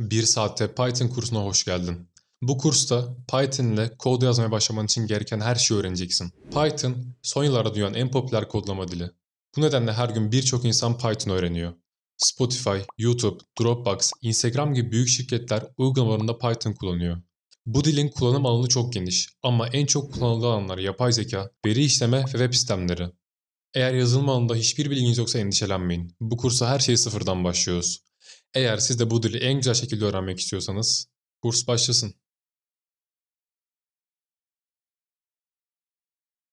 1 saatte Python kursuna hoş geldin. Bu kursta Python ile kod yazmaya başlaman için gereken her şeyi öğreneceksin. Python son yıllarda dünyanın en popüler kodlama dili. Bu nedenle her gün birçok insan Python öğreniyor. Spotify, YouTube, Dropbox, Instagram gibi büyük şirketler uygulamalarında Python kullanıyor. Bu dilin kullanım alanı çok geniş ama en çok kullanılan alanlar yapay zeka, veri işleme ve web sistemleri. Eğer yazılım alanında hiçbir bilginiz yoksa endişelenmeyin. Bu kursa her şeyi sıfırdan başlıyoruz. Eğer siz de bu dili en güzel şekilde öğrenmek istiyorsanız kurs başlasın.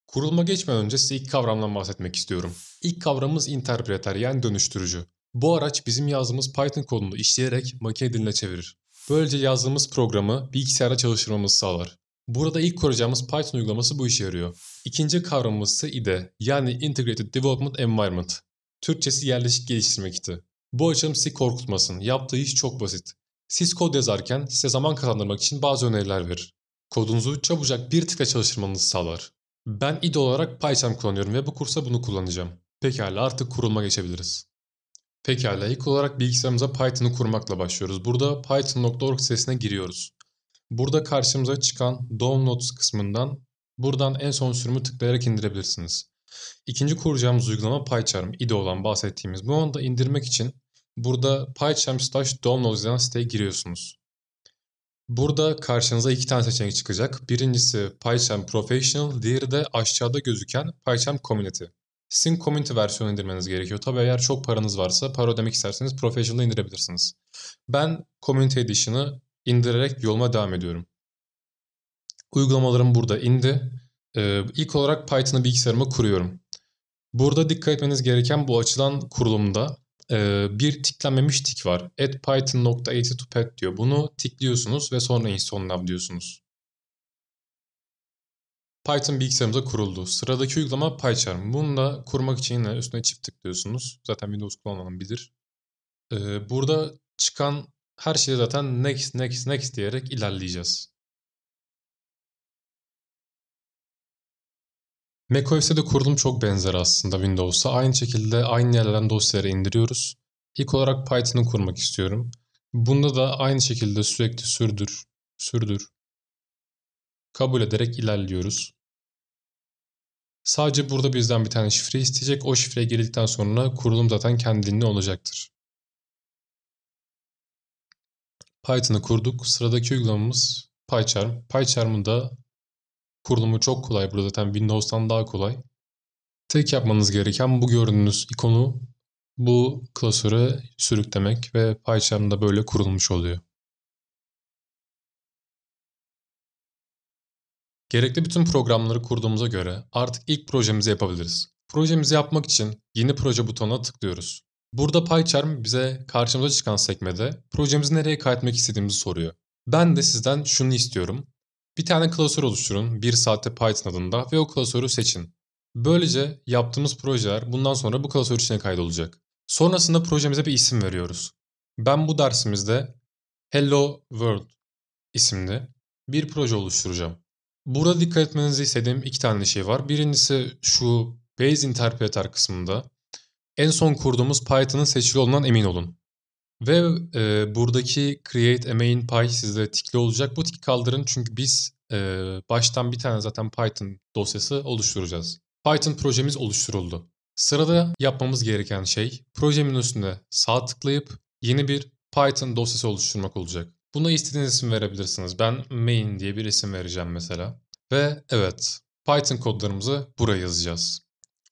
Kurulma geçmeden önce size ilk kavramdan bahsetmek istiyorum. İlk kavramımız interpreter yani dönüştürücü. Bu araç bizim yazdığımız Python kodunu işleyerek makine diline çevirir. Böylece yazdığımız programı bilgisayarda çalıştırmamızı sağlar. Burada ilk kuracağımız Python uygulaması bu işe yarıyor. İkinci kavramımız ise IDE yani Integrated Development Environment. Türkçesi yerleşik geliştirme kiti. Bu açılım sizi korkutmasın. Yaptığı iş çok basit. Siz kod yazarken size zaman kazandırmak için bazı öneriler verir. Kodunuzu çabucak bir tıkla çalıştırmanızı sağlar. Ben id olarak PyCharm kullanıyorum ve bu kursa bunu kullanacağım. Pekala artık kuruluma geçebiliriz. Pekala ilk olarak bilgisayarımıza Python'ı kurmakla başlıyoruz. Burada python.org sitesine giriyoruz. Burada karşımıza çıkan Downloads kısmından buradan en son sürümü tıklayarak indirebilirsiniz. İkinci kuracağımız uygulama PyCharm, IDE olan bahsettiğimiz. Bu onu da indirmek için Burada PyCharm slash Dominoes yazan siteye giriyorsunuz. Burada karşınıza iki tane seçenek çıkacak. Birincisi PyCharm Professional, diğeri de aşağıda gözüken PyCharm Community. Sizin community versiyonu indirmeniz gerekiyor. Tabi eğer çok paranız varsa para ödemek isterseniz Professional'ı indirebilirsiniz. Ben Community Edition'ı indirerek yoluma devam ediyorum. Uygulamalarım burada indi. Ee, ilk olarak Python'ı bilgisayarıma kuruyorum. Burada dikkat etmeniz gereken bu açılan kurulumda ee, bir tiklenmemiş tik var. Add python.82pet diyor. Bunu tikliyorsunuz ve sonra install diyorsunuz. Python bilgisayarımıza kuruldu. Sıradaki uygulama PyCharm. Bunu da kurmak için yine üstüne çift tıklıyorsunuz. Zaten Windows kullanan bilir. Ee, burada çıkan her şeyi zaten next, next, next diyerek ilerleyeceğiz. macOS'te de kurulum çok benzer aslında Windows'a. Aynı şekilde aynı yerlerden dosyaları indiriyoruz. İlk olarak Python'ı kurmak istiyorum. Bunda da aynı şekilde sürekli sürdür, sürdür, kabul ederek ilerliyoruz. Sadece burada bizden bir tane şifre isteyecek. O şifreye girdikten sonra kurulum zaten kendiliğinden olacaktır. Python'ı kurduk. Sıradaki uygulamamız PyCharm. PyCharm'ı da Kurulumu çok kolay burada zaten Windows'tan daha kolay. Tek yapmanız gereken bu gördüğünüz ikonu bu klasöre sürüklemek ve PyCharm'da böyle kurulmuş oluyor. Gerekli bütün programları kurduğumuza göre artık ilk projemizi yapabiliriz. Projemizi yapmak için yeni proje butonuna tıklıyoruz. Burada PyCharm bize karşımıza çıkan sekmede projemizi nereye kaydetmek istediğimizi soruyor. Ben de sizden şunu istiyorum. Bir tane klasör oluşturun 1 saatte Python adında ve o klasörü seçin. Böylece yaptığımız projeler bundan sonra bu klasör içine kaydolacak. Sonrasında projemize bir isim veriyoruz. Ben bu dersimizde Hello World isimli bir proje oluşturacağım. Burada dikkat etmenizi istediğim iki tane şey var. Birincisi şu Base Interpreter kısmında en son kurduğumuz Python'ın seçili olduğundan emin olun. Ve e, buradaki create a main py sizde tikli olacak. Bu tiki kaldırın çünkü biz e, baştan bir tane zaten Python dosyası oluşturacağız. Python projemiz oluşturuldu. Sırada yapmamız gereken şey projemin üstünde sağ tıklayıp yeni bir Python dosyası oluşturmak olacak. Buna istediğiniz isim verebilirsiniz. Ben main diye bir isim vereceğim mesela. Ve evet Python kodlarımızı buraya yazacağız.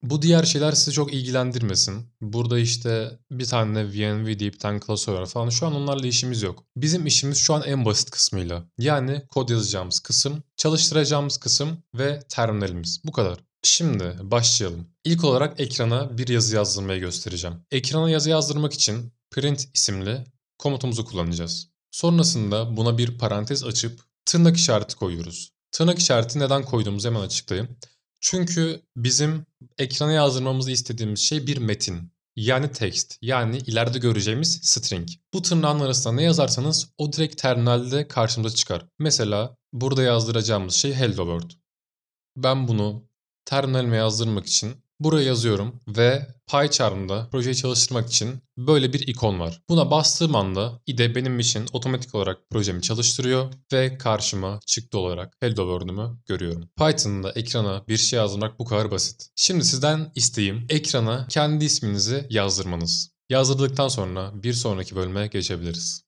Bu diğer şeyler sizi çok ilgilendirmesin. Burada işte bir tane VNV diye bir tane klasör var falan. Şu an onlarla işimiz yok. Bizim işimiz şu an en basit kısmıyla. Yani kod yazacağımız kısım, çalıştıracağımız kısım ve terminalimiz. Bu kadar. Şimdi başlayalım. İlk olarak ekrana bir yazı yazdırmayı göstereceğim. Ekrana yazı yazdırmak için print isimli komutumuzu kullanacağız. Sonrasında buna bir parantez açıp tırnak işareti koyuyoruz. Tırnak işareti neden koyduğumuzu hemen açıklayayım. Çünkü bizim ekrana yazdırmamızı istediğimiz şey bir metin. Yani text, yani ileride göreceğimiz string. Bu tırnağın arasında ne yazarsanız o direkt terminalde karşımıza çıkar. Mesela burada yazdıracağımız şey hello world. Ben bunu terminalime yazdırmak için Buraya yazıyorum ve PyCharm'da projeyi çalıştırmak için böyle bir ikon var. Buna bastığım anda IDE benim için otomatik olarak projemi çalıştırıyor ve karşıma çıktı olarak Hello World'ümü görüyorum. Python'da ekrana bir şey yazmak bu kadar basit. Şimdi sizden isteğim ekrana kendi isminizi yazdırmanız. Yazdırdıktan sonra bir sonraki bölüme geçebiliriz.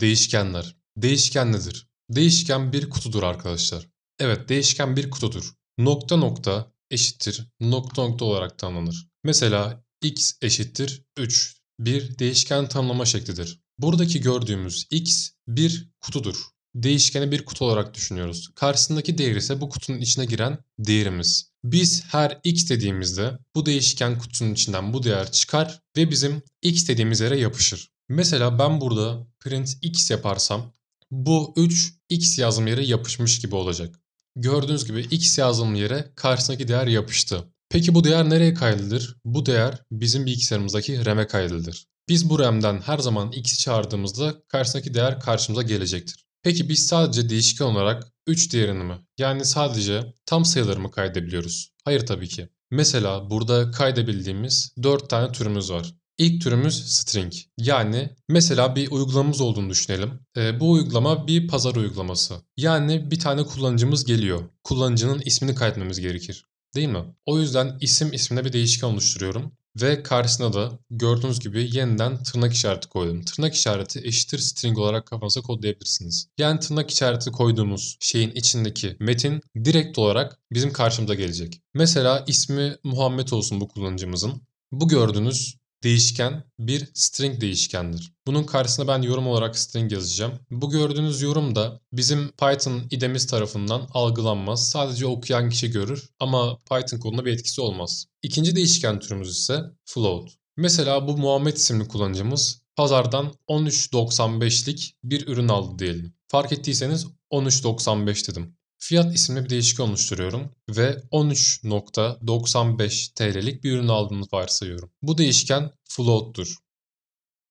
Değişkenler. Değişken nedir? Değişken bir kutudur arkadaşlar. Evet değişken bir kutudur. Nokta nokta eşittir nokta nokta olarak tanımlanır. Mesela x eşittir 3 bir değişken tanımlama şeklidir. Buradaki gördüğümüz x bir kutudur. Değişkeni bir kutu olarak düşünüyoruz. Karşısındaki değer ise bu kutunun içine giren değerimiz. Biz her x dediğimizde bu değişken kutunun içinden bu değer çıkar ve bizim x dediğimiz yere yapışır. Mesela ben burada print x yaparsam bu 3 x yazım yere yapışmış gibi olacak. Gördüğünüz gibi x yazdığım yere karşısındaki değer yapıştı. Peki bu değer nereye kaydıdır? Bu değer bizim bilgisayarımızdaki RAM'e kaydıdır. Biz bu RAM'den her zaman x'i çağırdığımızda karşısındaki değer karşımıza gelecektir. Peki biz sadece değişken olarak 3 değerini mi? Yani sadece tam sayıları mı kaydedebiliyoruz? Hayır tabii ki. Mesela burada kaydedebildiğimiz 4 tane türümüz var. İlk türümüz string. Yani mesela bir uygulamamız olduğunu düşünelim. E, bu uygulama bir pazar uygulaması. Yani bir tane kullanıcımız geliyor. Kullanıcının ismini kaydetmemiz gerekir. Değil mi? O yüzden isim ismine bir değişken oluşturuyorum. Ve karşısına da gördüğünüz gibi yeniden tırnak işareti koydum. Tırnak işareti eşittir string olarak kafanıza kodlayabilirsiniz. Yani tırnak işareti koyduğumuz şeyin içindeki metin direkt olarak bizim karşımıza gelecek. Mesela ismi Muhammed olsun bu kullanıcımızın. Bu gördüğünüz değişken bir string değişkendir. Bunun karşısına ben yorum olarak string yazacağım. Bu gördüğünüz yorum da bizim Python idemiz tarafından algılanmaz. Sadece okuyan kişi görür ama Python koduna bir etkisi olmaz. İkinci değişken türümüz ise float. Mesela bu Muhammed isimli kullanıcımız pazardan 13.95'lik bir ürün aldı diyelim. Fark ettiyseniz 13.95 dedim. Fiyat isimli bir değişik oluşturuyorum ve 13.95 TL'lik bir ürün aldığımı varsayıyorum. Bu değişken float'tur.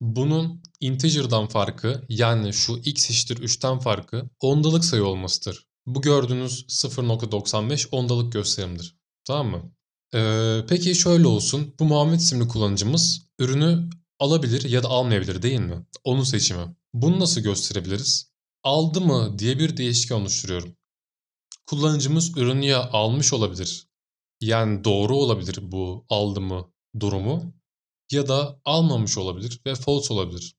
Bunun integer'dan farkı yani şu x eşittir 3'ten farkı ondalık sayı olmasıdır. Bu gördüğünüz 0.95 ondalık gösterimdir. Tamam mı? Ee, peki şöyle olsun. Bu Muhammed isimli kullanıcımız ürünü alabilir ya da almayabilir değil mi? Onun seçimi. Bunu nasıl gösterebiliriz? Aldı mı diye bir değişken oluşturuyorum kullanıcımız ürünü ya almış olabilir. Yani doğru olabilir bu mı durumu ya da almamış olabilir ve false olabilir.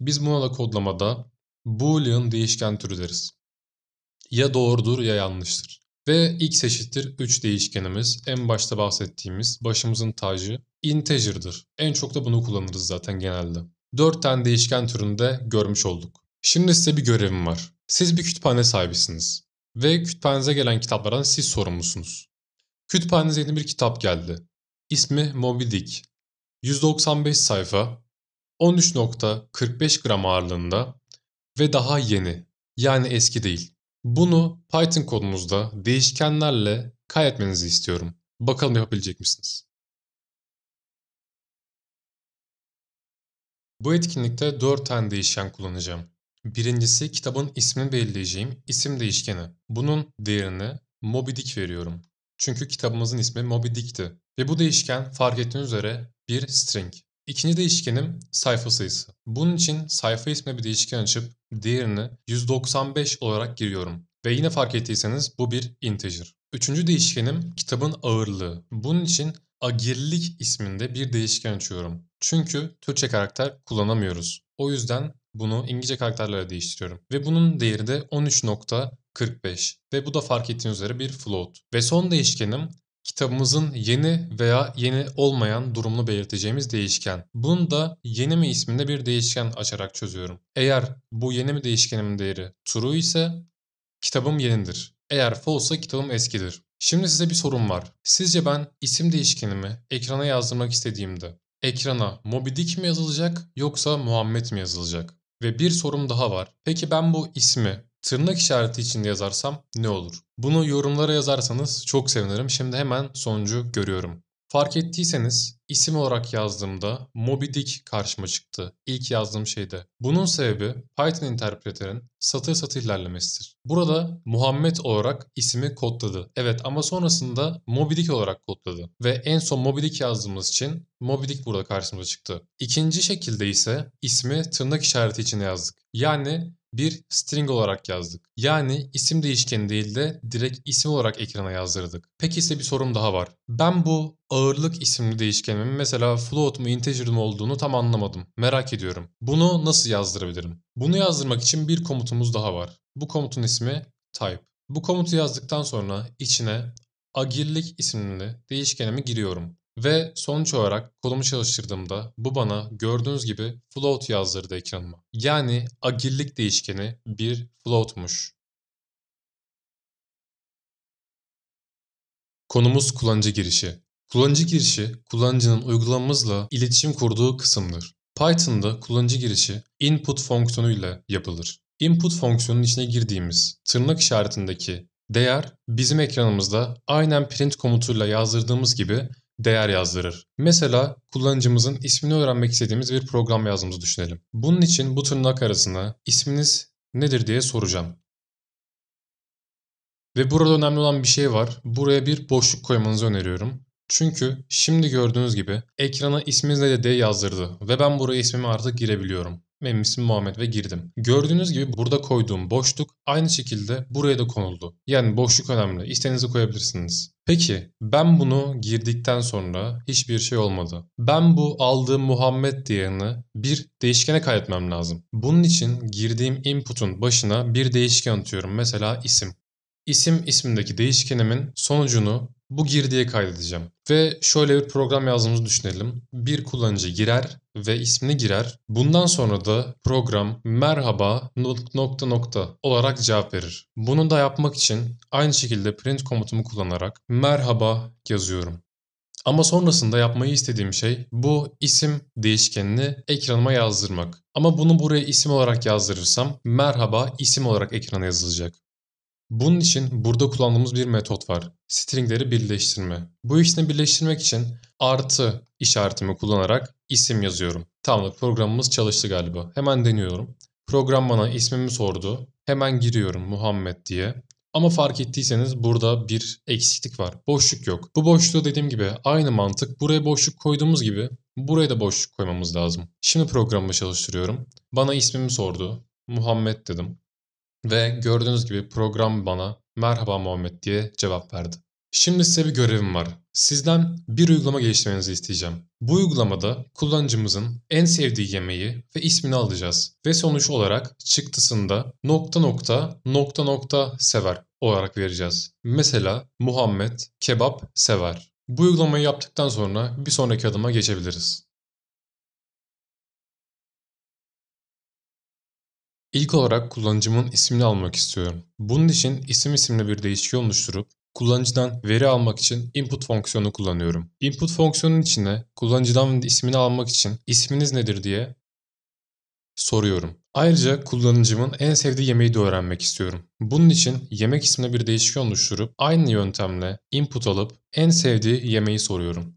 Biz buna da kodlamada boolean değişken türü deriz. Ya doğrudur ya yanlıştır. Ve ilk seçittir 3 değişkenimiz en başta bahsettiğimiz başımızın tacı integer'dır. En çok da bunu kullanırız zaten genelde. 4 tane değişken türünde görmüş olduk. Şimdi size bir görevim var. Siz bir kütüphane sahibisiniz ve kütüphanenize gelen kitaplardan siz sorumlusunuz. Kütüphanenize yeni bir kitap geldi. İsmi Moby Dick. 195 sayfa, 13.45 gram ağırlığında ve daha yeni yani eski değil. Bunu Python kodunuzda değişkenlerle kaydetmenizi istiyorum. Bakalım yapabilecek misiniz? Bu etkinlikte 4 tane değişken kullanacağım. Birincisi kitabın ismini belirleyeceğim isim değişkeni. Bunun değerini Moby Dick veriyorum. Çünkü kitabımızın ismi Moby Dick'ti. Ve bu değişken fark ettiğiniz üzere bir string. İkinci değişkenim sayfa sayısı. Bunun için sayfa ismi bir değişken açıp değerini 195 olarak giriyorum. Ve yine fark ettiyseniz bu bir integer. Üçüncü değişkenim kitabın ağırlığı. Bunun için agirlik isminde bir değişken açıyorum. Çünkü Türkçe karakter kullanamıyoruz. O yüzden bunu İngilizce karakterlere değiştiriyorum. Ve bunun değeri de 13.45. Ve bu da fark ettiğiniz üzere bir float. Ve son değişkenim kitabımızın yeni veya yeni olmayan durumunu belirteceğimiz değişken. Bunu da yeni mi isminde bir değişken açarak çözüyorum. Eğer bu yeni mi değişkenimin değeri true ise kitabım yenidir. Eğer false kitabım eskidir. Şimdi size bir sorum var. Sizce ben isim değişkenimi ekrana yazdırmak istediğimde ekrana Moby Dick mi yazılacak yoksa Muhammed mi yazılacak? Ve bir sorum daha var. Peki ben bu ismi tırnak işareti içinde yazarsam ne olur? Bunu yorumlara yazarsanız çok sevinirim. Şimdi hemen sonucu görüyorum. Fark ettiyseniz isim olarak yazdığımda Moby Dick karşıma çıktı İlk yazdığım şeyde. Bunun sebebi Python interpreterin satır satır ilerlemesidir. Burada Muhammed olarak ismi kodladı. Evet ama sonrasında Moby Dick olarak kodladı. Ve en son Moby Dick yazdığımız için Moby Dick burada karşımıza çıktı. İkinci şekilde ise ismi tırnak işareti içine yazdık. Yani bir string olarak yazdık. Yani isim değişkeni değil de direkt isim olarak ekrana yazdırdık. Peki ise bir sorum daha var. Ben bu ağırlık isimli değişkenimin mesela float mu integer mi olduğunu tam anlamadım. Merak ediyorum. Bunu nasıl yazdırabilirim? Bunu yazdırmak için bir komutumuz daha var. Bu komutun ismi type. Bu komutu yazdıktan sonra içine agirlik isimli değişkenimi giriyorum. Ve sonuç olarak kolumu çalıştırdığımda bu bana gördüğünüz gibi float yazdırdı ekranıma. Yani agillik değişkeni bir floatmuş. Konumuz kullanıcı girişi. Kullanıcı girişi kullanıcının uygulamamızla iletişim kurduğu kısımdır. Python'da kullanıcı girişi input fonksiyonu ile yapılır. Input fonksiyonun içine girdiğimiz tırnak işaretindeki değer bizim ekranımızda aynen print komutuyla yazdırdığımız gibi değer yazdırır. Mesela kullanıcımızın ismini öğrenmek istediğimiz bir program yazdığımızı düşünelim. Bunun için bu tırnak arasına isminiz nedir diye soracağım. Ve burada önemli olan bir şey var. Buraya bir boşluk koymanızı öneriyorum. Çünkü şimdi gördüğünüz gibi ekrana isminizle de yazdırdı ve ben buraya ismimi artık girebiliyorum. Benim ismim Muhammed ve girdim. Gördüğünüz gibi burada koyduğum boşluk aynı şekilde buraya da konuldu. Yani boşluk önemli. İstediğinizi koyabilirsiniz. Peki ben bunu girdikten sonra hiçbir şey olmadı. Ben bu aldığım Muhammed değerini bir değişkene kaydetmem lazım. Bunun için girdiğim input'un başına bir değişken atıyorum. Mesela isim. İsim ismindeki değişkenimin sonucunu bu girdiye kaydedeceğim. Ve şöyle bir program yazdığımızı düşünelim. Bir kullanıcı girer ve ismini girer. Bundan sonra da program merhaba nokta nokta olarak cevap verir. Bunu da yapmak için aynı şekilde print komutumu kullanarak merhaba yazıyorum. Ama sonrasında yapmayı istediğim şey bu isim değişkenini ekranıma yazdırmak. Ama bunu buraya isim olarak yazdırırsam merhaba isim olarak ekrana yazılacak. Bunun için burada kullandığımız bir metot var. Stringleri birleştirme. Bu ikisini birleştirmek için artı işaretimi kullanarak isim yazıyorum. Tamamdır programımız çalıştı galiba. Hemen deniyorum. Program bana ismimi sordu. Hemen giriyorum Muhammed diye. Ama fark ettiyseniz burada bir eksiklik var. Boşluk yok. Bu boşluğu dediğim gibi aynı mantık. Buraya boşluk koyduğumuz gibi buraya da boşluk koymamız lazım. Şimdi programı çalıştırıyorum. Bana ismimi sordu. Muhammed dedim. Ve gördüğünüz gibi program bana merhaba Muhammed diye cevap verdi. Şimdi size bir görevim var. Sizden bir uygulama geliştirmenizi isteyeceğim. Bu uygulamada kullanıcımızın en sevdiği yemeği ve ismini alacağız. Ve sonuç olarak çıktısında nokta nokta nokta nokta sever olarak vereceğiz. Mesela Muhammed kebap sever. Bu uygulamayı yaptıktan sonra bir sonraki adıma geçebiliriz. İlk olarak kullanıcımın ismini almak istiyorum. Bunun için isim isimli bir değişken oluşturup kullanıcıdan veri almak için input fonksiyonu kullanıyorum. Input fonksiyonun içine kullanıcıdan ismini almak için isminiz nedir diye soruyorum. Ayrıca kullanıcımın en sevdiği yemeği de öğrenmek istiyorum. Bunun için yemek ismine bir değişken oluşturup aynı yöntemle input alıp en sevdiği yemeği soruyorum.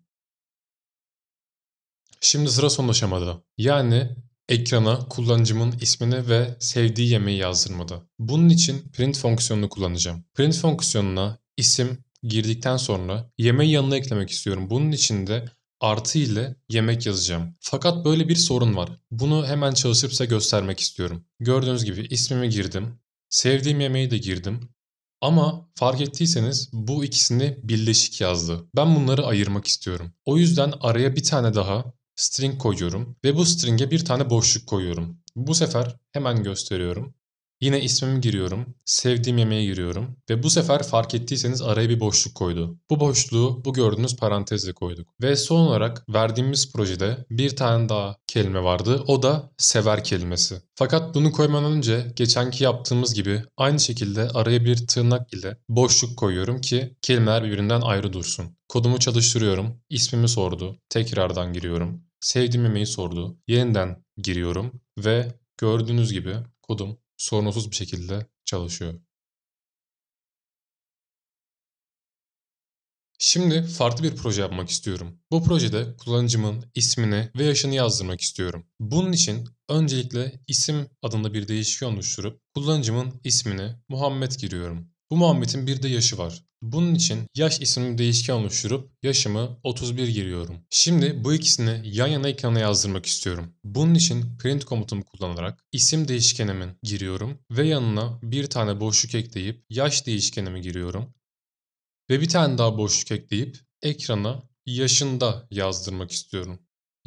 Şimdi sıra son aşamada. Yani ekrana kullanıcımın ismini ve sevdiği yemeği yazdırmada. Bunun için print fonksiyonunu kullanacağım. Print fonksiyonuna isim girdikten sonra yemeği yanına eklemek istiyorum. Bunun için de artı ile yemek yazacağım. Fakat böyle bir sorun var. Bunu hemen çalışırsa göstermek istiyorum. Gördüğünüz gibi ismimi girdim. Sevdiğim yemeği de girdim. Ama fark ettiyseniz bu ikisini birleşik yazdı. Ben bunları ayırmak istiyorum. O yüzden araya bir tane daha string koyuyorum ve bu string'e bir tane boşluk koyuyorum. Bu sefer hemen gösteriyorum. Yine ismimi giriyorum, sevdiğim yemeğe giriyorum ve bu sefer fark ettiyseniz araya bir boşluk koydu. Bu boşluğu bu gördüğünüz parantezle koyduk. Ve son olarak verdiğimiz projede bir tane daha kelime vardı. O da sever kelimesi. Fakat bunu koymadan önce geçenki yaptığımız gibi aynı şekilde araya bir tırnak ile boşluk koyuyorum ki kelimeler birbirinden ayrı dursun. Kodumu çalıştırıyorum, ismimi sordu, tekrardan giriyorum. Sevdiğim yemeği sordu. Yeniden giriyorum ve gördüğünüz gibi kodum sorunsuz bir şekilde çalışıyor. Şimdi farklı bir proje yapmak istiyorum. Bu projede kullanıcımın ismini ve yaşını yazdırmak istiyorum. Bunun için öncelikle isim adında bir değişken oluşturup kullanıcımın ismini Muhammed giriyorum. Bu Muhammed'in bir de yaşı var. Bunun için yaş isimli değişken oluşturup yaşımı 31 giriyorum. Şimdi bu ikisini yan yana ekrana yazdırmak istiyorum. Bunun için print komutumu kullanarak isim değişkenimin giriyorum ve yanına bir tane boşluk ekleyip yaş değişkenimi giriyorum. Ve bir tane daha boşluk ekleyip ekrana yaşında yazdırmak istiyorum.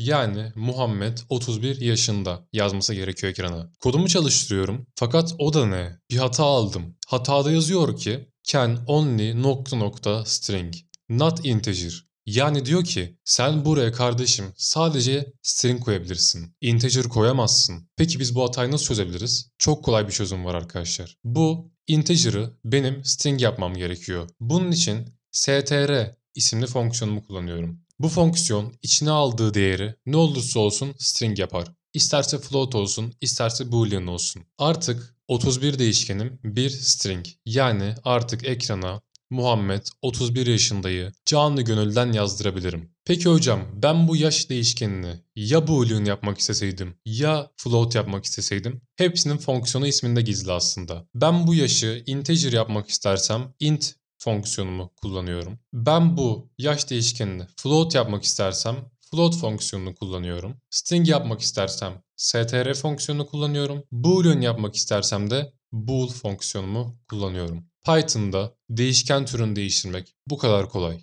Yani Muhammed 31 yaşında yazması gerekiyor ekrana. Kodumu çalıştırıyorum fakat o da ne? Bir hata aldım. Hatada yazıyor ki can only nokta nokta string not integer. Yani diyor ki sen buraya kardeşim sadece string koyabilirsin. Integer koyamazsın. Peki biz bu hatayı nasıl çözebiliriz? Çok kolay bir çözüm var arkadaşlar. Bu integer'ı benim string yapmam gerekiyor. Bunun için str isimli fonksiyonumu kullanıyorum. Bu fonksiyon içine aldığı değeri ne olursa olsun string yapar. İsterse float olsun, isterse boolean olsun. Artık 31 değişkenim bir string. Yani artık ekrana Muhammed 31 yaşındayı canlı gönülden yazdırabilirim. Peki hocam ben bu yaş değişkenini ya boolean yapmak isteseydim ya float yapmak isteseydim hepsinin fonksiyonu isminde gizli aslında. Ben bu yaşı integer yapmak istersem int fonksiyonumu kullanıyorum. Ben bu yaş değişkenini float yapmak istersem float fonksiyonunu kullanıyorum. String yapmak istersem str fonksiyonunu kullanıyorum. Boolean yapmak istersem de bool fonksiyonumu kullanıyorum. Python'da değişken türünü değiştirmek bu kadar kolay.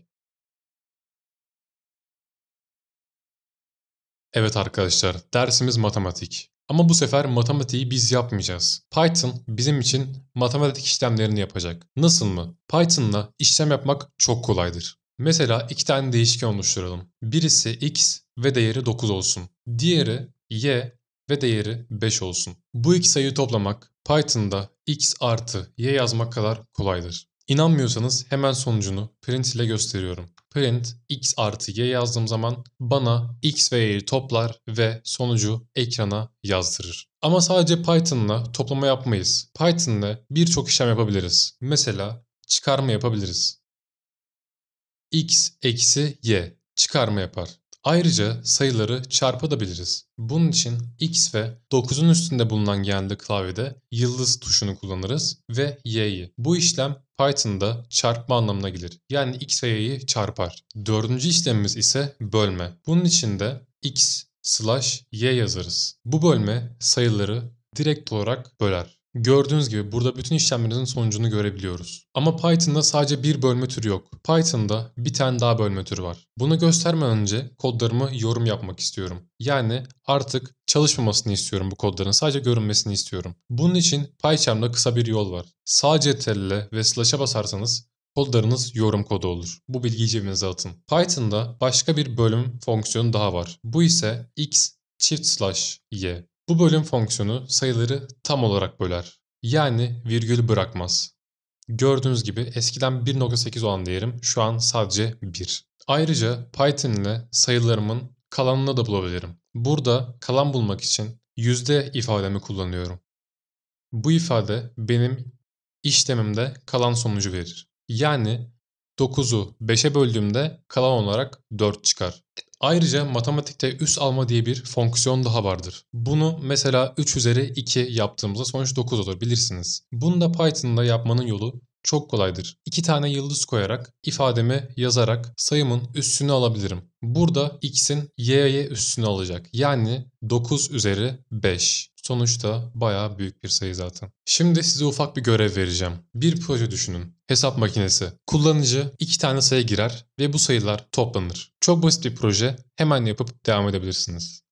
Evet arkadaşlar, dersimiz matematik. Ama bu sefer matematiği biz yapmayacağız. Python bizim için matematik işlemlerini yapacak. Nasıl mı? Python'la işlem yapmak çok kolaydır. Mesela iki tane değişken oluşturalım. Birisi x ve değeri 9 olsun. Diğeri y ve değeri 5 olsun. Bu iki sayıyı toplamak Python'da x artı y yazmak kadar kolaydır. İnanmıyorsanız hemen sonucunu print ile gösteriyorum print x artı y yazdığım zaman bana x ve y'yi toplar ve sonucu ekrana yazdırır. Ama sadece Python'la toplama yapmayız. Python'la birçok işlem yapabiliriz. Mesela çıkarma yapabiliriz. x eksi y çıkarma yapar. Ayrıca sayıları çarpabiliriz. Bunun için x ve 9'un üstünde bulunan genelde klavyede yıldız tuşunu kullanırız ve y'yi. Bu işlem Python'da çarpma anlamına gelir. Yani x sayıyı çarpar. Dördüncü işlemimiz ise bölme. Bunun için de x slash y yazarız. Bu bölme sayıları direkt olarak böler. Gördüğünüz gibi burada bütün işlemlerimizin sonucunu görebiliyoruz. Ama Python'da sadece bir bölme türü yok. Python'da bir tane daha bölme türü var. Bunu göstermeden önce kodlarımı yorum yapmak istiyorum. Yani artık çalışmamasını istiyorum bu kodların. Sadece görünmesini istiyorum. Bunun için PyCharm'da kısa bir yol var. Sağ ile ve slash'a basarsanız Kodlarınız yorum kodu olur. Bu bilgiyi cebinize atın. Python'da başka bir bölüm fonksiyonu daha var. Bu ise x çift slash y. Bu bölüm fonksiyonu sayıları tam olarak böler. Yani virgül bırakmaz. Gördüğünüz gibi eskiden 1.8 olan değerim şu an sadece 1. Ayrıca Python ile sayılarımın kalanını da bulabilirim. Burada kalan bulmak için yüzde ifademi kullanıyorum. Bu ifade benim işlemimde kalan sonucu verir. Yani 9'u 5'e böldüğümde kalan olarak 4 çıkar. Ayrıca matematikte üs alma diye bir fonksiyon daha vardır. Bunu mesela 3 üzeri 2 yaptığımızda sonuç 9 olur bilirsiniz. Bunu da Python'da yapmanın yolu çok kolaydır. İki tane yıldız koyarak ifademi yazarak sayımın üssünü alabilirim. Burada x'in y'ye üssünü alacak. Yani 9 üzeri 5. Sonuçta bayağı büyük bir sayı zaten. Şimdi size ufak bir görev vereceğim. Bir proje düşünün. Hesap makinesi. Kullanıcı iki tane sayı girer ve bu sayılar toplanır. Çok basit bir proje. Hemen yapıp devam edebilirsiniz.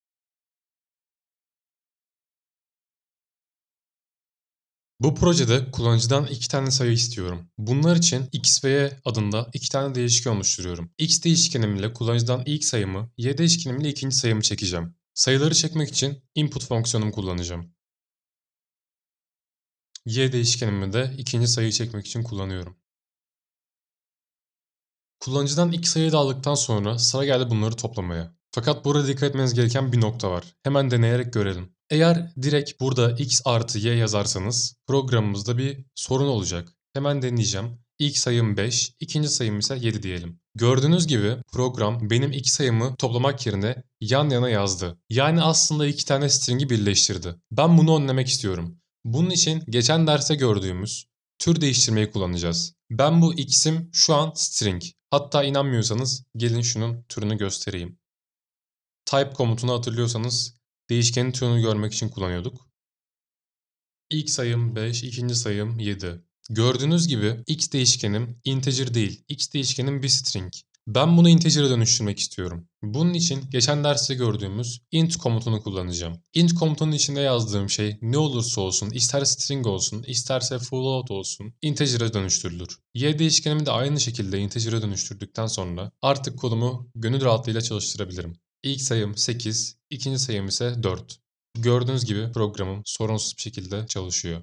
Bu projede kullanıcıdan iki tane sayı istiyorum. Bunlar için x ve y adında iki tane değişken oluşturuyorum. x değişkenim ile kullanıcıdan ilk sayımı, y değişkenim ile ikinci sayımı çekeceğim. Sayıları çekmek için input fonksiyonumu kullanacağım. Y değişkenimi de ikinci sayıyı çekmek için kullanıyorum. Kullanıcıdan iki sayıyı da aldıktan sonra sıra geldi bunları toplamaya. Fakat burada dikkat etmeniz gereken bir nokta var. Hemen deneyerek görelim. Eğer direkt burada x artı y yazarsanız programımızda bir sorun olacak. Hemen deneyeceğim. İlk sayım 5, ikinci sayım ise 7 diyelim. Gördüğünüz gibi program benim iki sayımı toplamak yerine yan yana yazdı. Yani aslında iki tane string'i birleştirdi. Ben bunu önlemek istiyorum. Bunun için geçen derste gördüğümüz tür değiştirmeyi kullanacağız. Ben bu x'im şu an string. Hatta inanmıyorsanız gelin şunun türünü göstereyim. Type komutunu hatırlıyorsanız değişkenin türünü görmek için kullanıyorduk. İlk sayım 5, ikinci sayım 7. Gördüğünüz gibi x değişkenim integer değil, x değişkenim bir string. Ben bunu integer'e dönüştürmek istiyorum. Bunun için geçen derste gördüğümüz int komutunu kullanacağım. Int komutunun içinde yazdığım şey ne olursa olsun, ister string olsun, isterse float olsun, integer'e dönüştürülür. Y değişkenimi de aynı şekilde integer'e dönüştürdükten sonra artık kodumu gönül rahatlığıyla çalıştırabilirim. İlk sayım 8, ikinci sayım ise 4. Gördüğünüz gibi programım sorunsuz bir şekilde çalışıyor.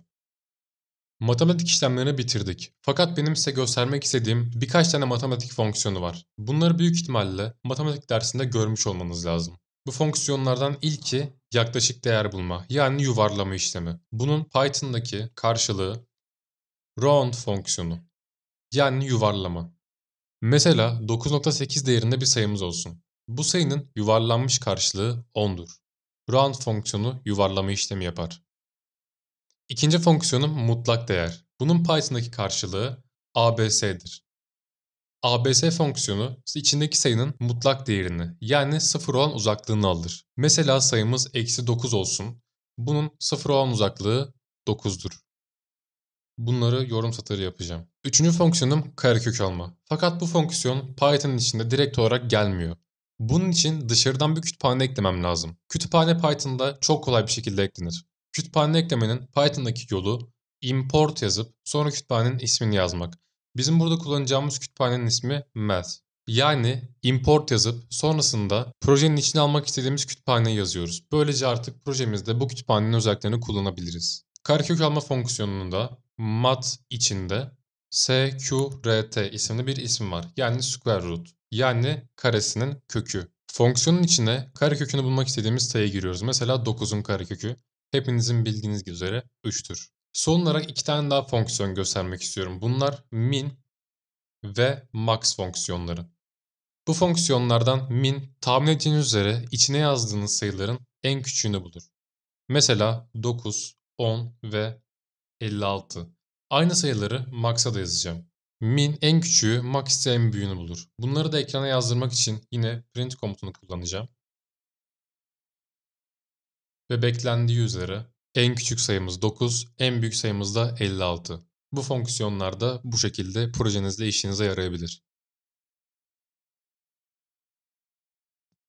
Matematik işlemlerini bitirdik. Fakat benim size göstermek istediğim birkaç tane matematik fonksiyonu var. Bunları büyük ihtimalle matematik dersinde görmüş olmanız lazım. Bu fonksiyonlardan ilki yaklaşık değer bulma yani yuvarlama işlemi. Bunun Python'daki karşılığı round fonksiyonu yani yuvarlama. Mesela 9.8 değerinde bir sayımız olsun. Bu sayının yuvarlanmış karşılığı 10'dur. Round fonksiyonu yuvarlama işlemi yapar. İkinci fonksiyonum mutlak değer. Bunun Python'daki karşılığı abs'dir. abs fonksiyonu içindeki sayının mutlak değerini yani sıfır olan uzaklığını alır. Mesela sayımız eksi 9 olsun. Bunun sıfır olan uzaklığı 9'dur. Bunları yorum satırı yapacağım. Üçüncü fonksiyonum karekök alma. Fakat bu fonksiyon Python'ın içinde direkt olarak gelmiyor. Bunun için dışarıdan bir kütüphane eklemem lazım. Kütüphane Python'da çok kolay bir şekilde eklenir. Kütüphane eklemenin Python'daki yolu import yazıp sonra kütüphanenin ismini yazmak. Bizim burada kullanacağımız kütüphanenin ismi math. Yani import yazıp sonrasında projenin içine almak istediğimiz kütüphaneyi yazıyoruz. Böylece artık projemizde bu kütüphanenin özelliklerini kullanabiliriz. Karekök alma fonksiyonunda mat içinde sqrt isimli bir isim var. Yani square root. Yani karesinin kökü. Fonksiyonun içine karekökünü bulmak istediğimiz sayıyı giriyoruz. Mesela 9'un karekökü hepinizin bilginiz üzere 3'tür. Son olarak iki tane daha fonksiyon göstermek istiyorum. Bunlar min ve max fonksiyonları. Bu fonksiyonlardan min tahmin ettiğiniz üzere içine yazdığınız sayıların en küçüğünü bulur. Mesela 9, 10 ve 56. Aynı sayıları max'a da yazacağım. Min en küçüğü, max ise en büyüğünü bulur. Bunları da ekrana yazdırmak için yine print komutunu kullanacağım ve beklendiği üzere en küçük sayımız 9, en büyük sayımız da 56. Bu fonksiyonlar da bu şekilde projenizde işinize yarayabilir.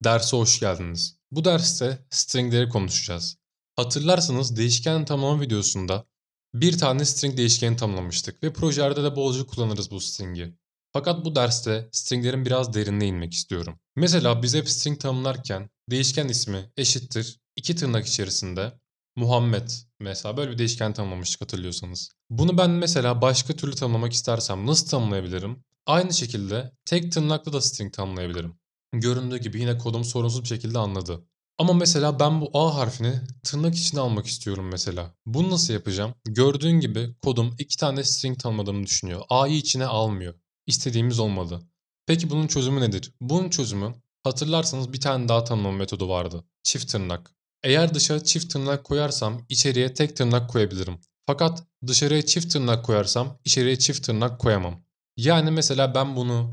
Derse hoş geldiniz. Bu derste stringleri konuşacağız. Hatırlarsanız değişken tanımlama videosunda bir tane string değişkeni tamamlamıştık ve projelerde de bolca kullanırız bu stringi. Fakat bu derste stringlerin biraz derinine inmek istiyorum. Mesela biz hep string tanımlarken değişken ismi eşittir iki tırnak içerisinde Muhammed mesela böyle bir değişken tanımlamıştık hatırlıyorsanız. Bunu ben mesela başka türlü tanımlamak istersem nasıl tanımlayabilirim? Aynı şekilde tek tırnakla da string tanımlayabilirim. Göründüğü gibi yine kodum sorunsuz bir şekilde anladı. Ama mesela ben bu A harfini tırnak içine almak istiyorum mesela. Bunu nasıl yapacağım? Gördüğün gibi kodum iki tane string tanımladığımı düşünüyor. A'yı içine almıyor. İstediğimiz olmadı. Peki bunun çözümü nedir? Bunun çözümü hatırlarsanız bir tane daha tanımlama metodu vardı. Çift tırnak. Eğer dışarı çift tırnak koyarsam içeriye tek tırnak koyabilirim. Fakat dışarıya çift tırnak koyarsam içeriye çift tırnak koyamam. Yani mesela ben bunu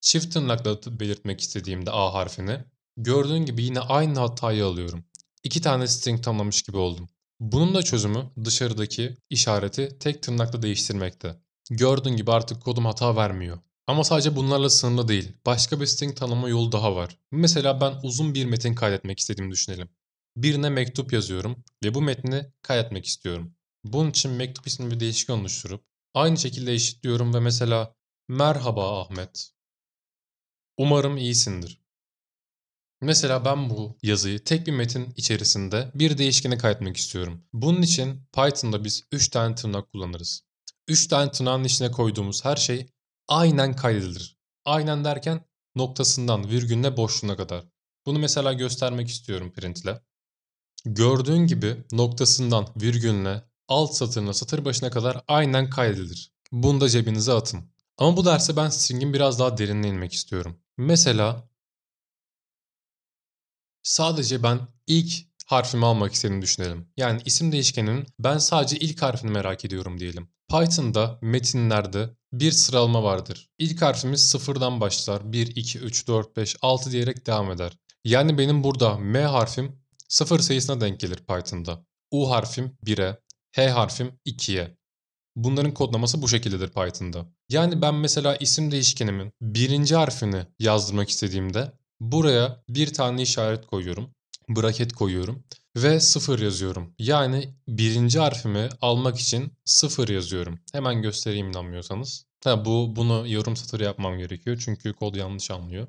çift tırnakla belirtmek istediğimde A harfini gördüğün gibi yine aynı hatayı alıyorum. İki tane string tanımlamış gibi oldum. Bunun da çözümü dışarıdaki işareti tek tırnakla değiştirmekte. Gördüğün gibi artık kodum hata vermiyor. Ama sadece bunlarla sınırlı değil. Başka bir string tanımlama yolu daha var. Mesela ben uzun bir metin kaydetmek istediğimi düşünelim birine mektup yazıyorum ve bu metni kaydetmek istiyorum. Bunun için mektup ismini bir değişik oluşturup aynı şekilde eşitliyorum ve mesela Merhaba Ahmet. Umarım iyisindir. Mesela ben bu yazıyı tek bir metin içerisinde bir değişkene kaydetmek istiyorum. Bunun için Python'da biz 3 tane tırnak kullanırız. 3 tane tırnağın içine koyduğumuz her şey aynen kaydedilir. Aynen derken noktasından virgülüne boşluğuna kadar. Bunu mesela göstermek istiyorum print ile gördüğün gibi noktasından virgülüne, alt satırına, satır başına kadar aynen kaydedilir. Bunu da cebinize atın. Ama bu derse ben string'in biraz daha derinine inmek istiyorum. Mesela sadece ben ilk harfimi almak istediğini düşünelim. Yani isim değişkeninin ben sadece ilk harfini merak ediyorum diyelim. Python'da metinlerde bir sıralama vardır. İlk harfimiz sıfırdan başlar. 1, 2, 3, 4, 5, 6 diyerek devam eder. Yani benim burada M harfim Sıfır sayısına denk gelir Python'da. U harfim 1'e, H harfim 2'ye. Bunların kodlaması bu şekildedir Python'da. Yani ben mesela isim değişkenimin birinci harfini yazdırmak istediğimde buraya bir tane işaret koyuyorum. Braket koyuyorum ve sıfır yazıyorum. Yani birinci harfimi almak için sıfır yazıyorum. Hemen göstereyim inanmıyorsanız. Ha, bu bunu yorum satırı yapmam gerekiyor çünkü kod yanlış anlıyor.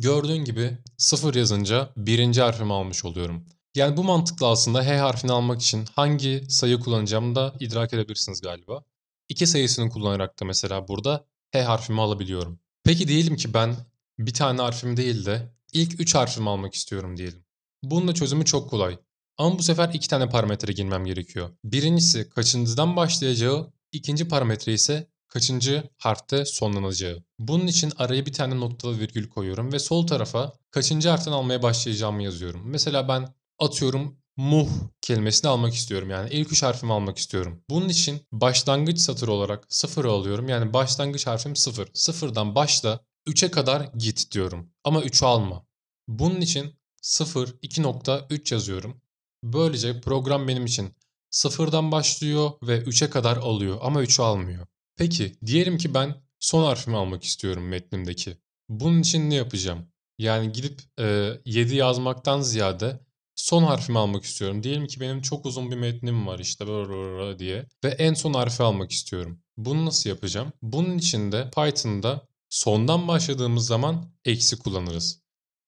Gördüğün gibi 0 yazınca birinci harfimi almış oluyorum. Yani bu mantıkla aslında H harfini almak için hangi sayı kullanacağımı da idrak edebilirsiniz galiba. 2 sayısını kullanarak da mesela burada H harfimi alabiliyorum. Peki diyelim ki ben bir tane harfim değil de ilk 3 harfimi almak istiyorum diyelim. Bunun da çözümü çok kolay. Ama bu sefer iki tane parametre girmem gerekiyor. Birincisi kaçıncıdan başlayacağı, ikinci parametre ise kaçıncı harfte sonlanacağı. Bunun için araya bir tane noktalı virgül koyuyorum ve sol tarafa kaçıncı harften almaya başlayacağımı yazıyorum. Mesela ben atıyorum muh kelimesini almak istiyorum. Yani ilk üç harfimi almak istiyorum. Bunun için başlangıç satır olarak sıfırı alıyorum. Yani başlangıç harfim sıfır. Sıfırdan başla üçe kadar git diyorum. Ama üçü alma. Bunun için sıfır iki nokta üç yazıyorum. Böylece program benim için sıfırdan başlıyor ve üçe kadar alıyor ama üçü almıyor. Peki diyelim ki ben son harfimi almak istiyorum metnimdeki. Bunun için ne yapacağım? Yani gidip e, 7 yazmaktan ziyade son harfimi almak istiyorum. Diyelim ki benim çok uzun bir metnim var işte böyle, diye ve en son harfi almak istiyorum. Bunu nasıl yapacağım? Bunun için de Python'da sondan başladığımız zaman eksi kullanırız.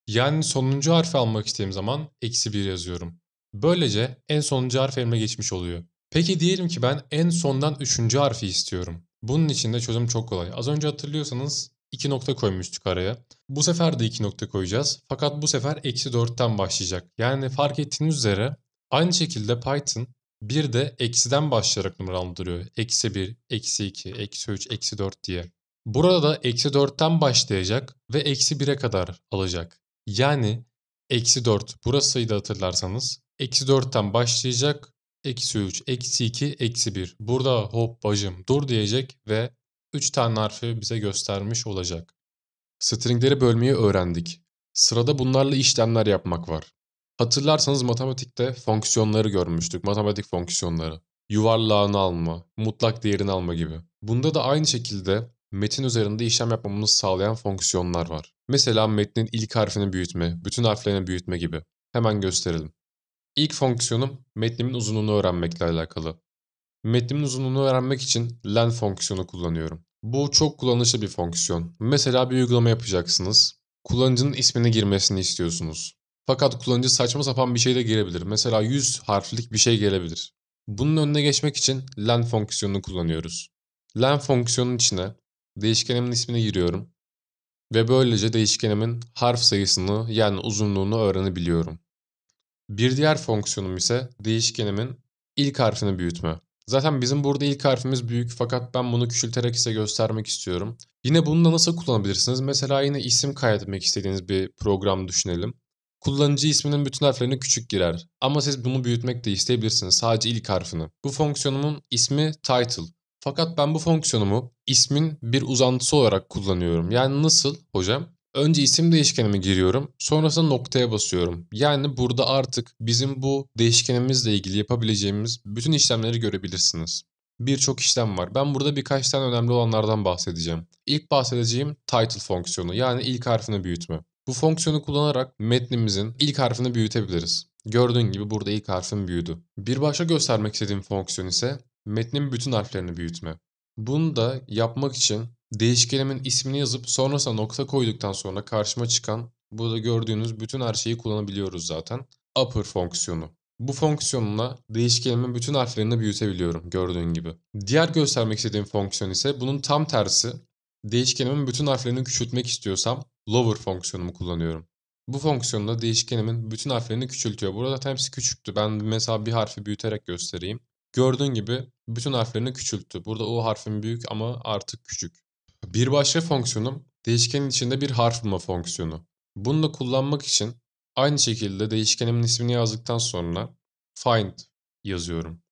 Yani sonuncu harfi almak istediğim zaman eksi 1 yazıyorum. Böylece en sonuncu harf elime geçmiş oluyor. Peki diyelim ki ben en sondan üçüncü harfi istiyorum. Bunun için de çözüm çok kolay. Az önce hatırlıyorsanız iki nokta koymuştuk araya. Bu sefer de iki nokta koyacağız. Fakat bu sefer eksi dörtten başlayacak. Yani fark ettiğiniz üzere aynı şekilde Python bir de eksiden başlayarak numaralandırıyor. Eksi bir, eksi iki, eksi üç, eksi dört diye. Burada da eksi dörtten başlayacak ve eksi bire kadar alacak. Yani eksi 4 burasıydı hatırlarsanız. Eksi dörtten başlayacak Eksi 3, eksi 2, eksi 1. Burada hop bacım dur diyecek ve 3 tane harfi bize göstermiş olacak. Stringleri bölmeyi öğrendik. Sırada bunlarla işlemler yapmak var. Hatırlarsanız matematikte fonksiyonları görmüştük. Matematik fonksiyonları. Yuvarlağını alma, mutlak değerini alma gibi. Bunda da aynı şekilde metin üzerinde işlem yapmamızı sağlayan fonksiyonlar var. Mesela metnin ilk harfini büyütme, bütün harflerini büyütme gibi. Hemen gösterelim. İlk fonksiyonum metnimin uzunluğunu öğrenmekle alakalı. Metnimin uzunluğunu öğrenmek için len fonksiyonu kullanıyorum. Bu çok kullanışlı bir fonksiyon. Mesela bir uygulama yapacaksınız. Kullanıcının ismini girmesini istiyorsunuz. Fakat kullanıcı saçma sapan bir şey de gelebilir. Mesela 100 harflik bir şey gelebilir. Bunun önüne geçmek için len fonksiyonunu kullanıyoruz. Len fonksiyonun içine değişkenimin ismini giriyorum ve böylece değişkenimin harf sayısını yani uzunluğunu öğrenebiliyorum. Bir diğer fonksiyonum ise değişkenimin ilk harfini büyütme. Zaten bizim burada ilk harfimiz büyük fakat ben bunu küçülterek size göstermek istiyorum. Yine bunu da nasıl kullanabilirsiniz? Mesela yine isim kaydetmek istediğiniz bir program düşünelim. Kullanıcı isminin bütün harflerini küçük girer. Ama siz bunu büyütmek de isteyebilirsiniz. Sadece ilk harfini. Bu fonksiyonumun ismi title. Fakat ben bu fonksiyonumu ismin bir uzantısı olarak kullanıyorum. Yani nasıl hocam? Önce isim değişkenimi giriyorum. Sonrasında noktaya basıyorum. Yani burada artık bizim bu değişkenimizle ilgili yapabileceğimiz bütün işlemleri görebilirsiniz. Birçok işlem var. Ben burada birkaç tane önemli olanlardan bahsedeceğim. İlk bahsedeceğim title fonksiyonu yani ilk harfini büyütme. Bu fonksiyonu kullanarak metnimizin ilk harfini büyütebiliriz. Gördüğün gibi burada ilk harfim büyüdü. Bir başka göstermek istediğim fonksiyon ise metnin bütün harflerini büyütme. Bunu da yapmak için değişkenimin ismini yazıp sonrasında nokta koyduktan sonra karşıma çıkan burada gördüğünüz bütün her şeyi kullanabiliyoruz zaten. Upper fonksiyonu. Bu fonksiyonla değişkenimin bütün harflerini büyütebiliyorum gördüğün gibi. Diğer göstermek istediğim fonksiyon ise bunun tam tersi. Değişkenimin bütün harflerini küçültmek istiyorsam lower fonksiyonumu kullanıyorum. Bu fonksiyonda değişkenimin bütün harflerini küçültüyor. Burada zaten hepsi küçüktü. Ben mesela bir harfi büyüterek göstereyim. Gördüğün gibi bütün harflerini küçülttü. Burada O harfin büyük ama artık küçük. Bir başka fonksiyonum değişkenin içinde bir harf bulma fonksiyonu. Bunu da kullanmak için aynı şekilde değişkenimin ismini yazdıktan sonra find yazıyorum.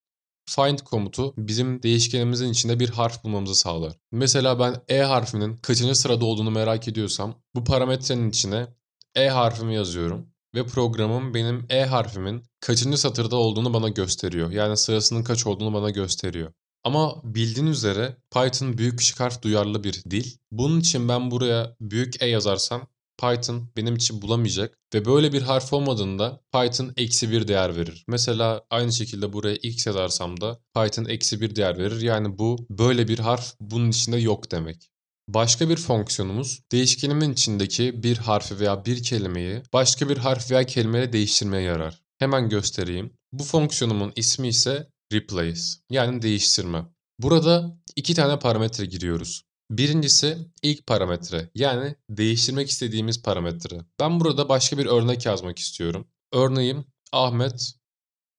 Find komutu bizim değişkenimizin içinde bir harf bulmamızı sağlar. Mesela ben E harfinin kaçıncı sırada olduğunu merak ediyorsam bu parametrenin içine E harfimi yazıyorum ve programım benim E harfimin kaçıncı satırda olduğunu bana gösteriyor. Yani sırasının kaç olduğunu bana gösteriyor. Ama bildiğin üzere Python büyük küçük harf duyarlı bir dil. Bunun için ben buraya büyük E yazarsam Python benim için bulamayacak ve böyle bir harf olmadığında Python eksi bir değer verir. Mesela aynı şekilde buraya x yazarsam da Python eksi bir değer verir. Yani bu böyle bir harf bunun içinde yok demek. Başka bir fonksiyonumuz değişkenimin içindeki bir harfi veya bir kelimeyi başka bir harf veya kelimeyle değiştirmeye yarar. Hemen göstereyim. Bu fonksiyonumun ismi ise replace yani değiştirme. Burada iki tane parametre giriyoruz. Birincisi ilk parametre yani değiştirmek istediğimiz parametre. Ben burada başka bir örnek yazmak istiyorum. Örneğin Ahmet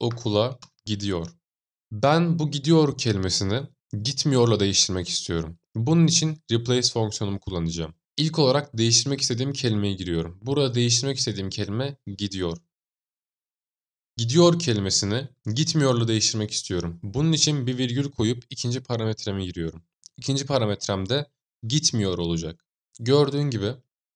okula gidiyor. Ben bu gidiyor kelimesini gitmiyorla değiştirmek istiyorum. Bunun için replace fonksiyonumu kullanacağım. İlk olarak değiştirmek istediğim kelimeye giriyorum. Burada değiştirmek istediğim kelime gidiyor. Gidiyor kelimesini gitmiyorla değiştirmek istiyorum. Bunun için bir virgül koyup ikinci parametremi giriyorum. İkinci parametremde gitmiyor olacak. Gördüğün gibi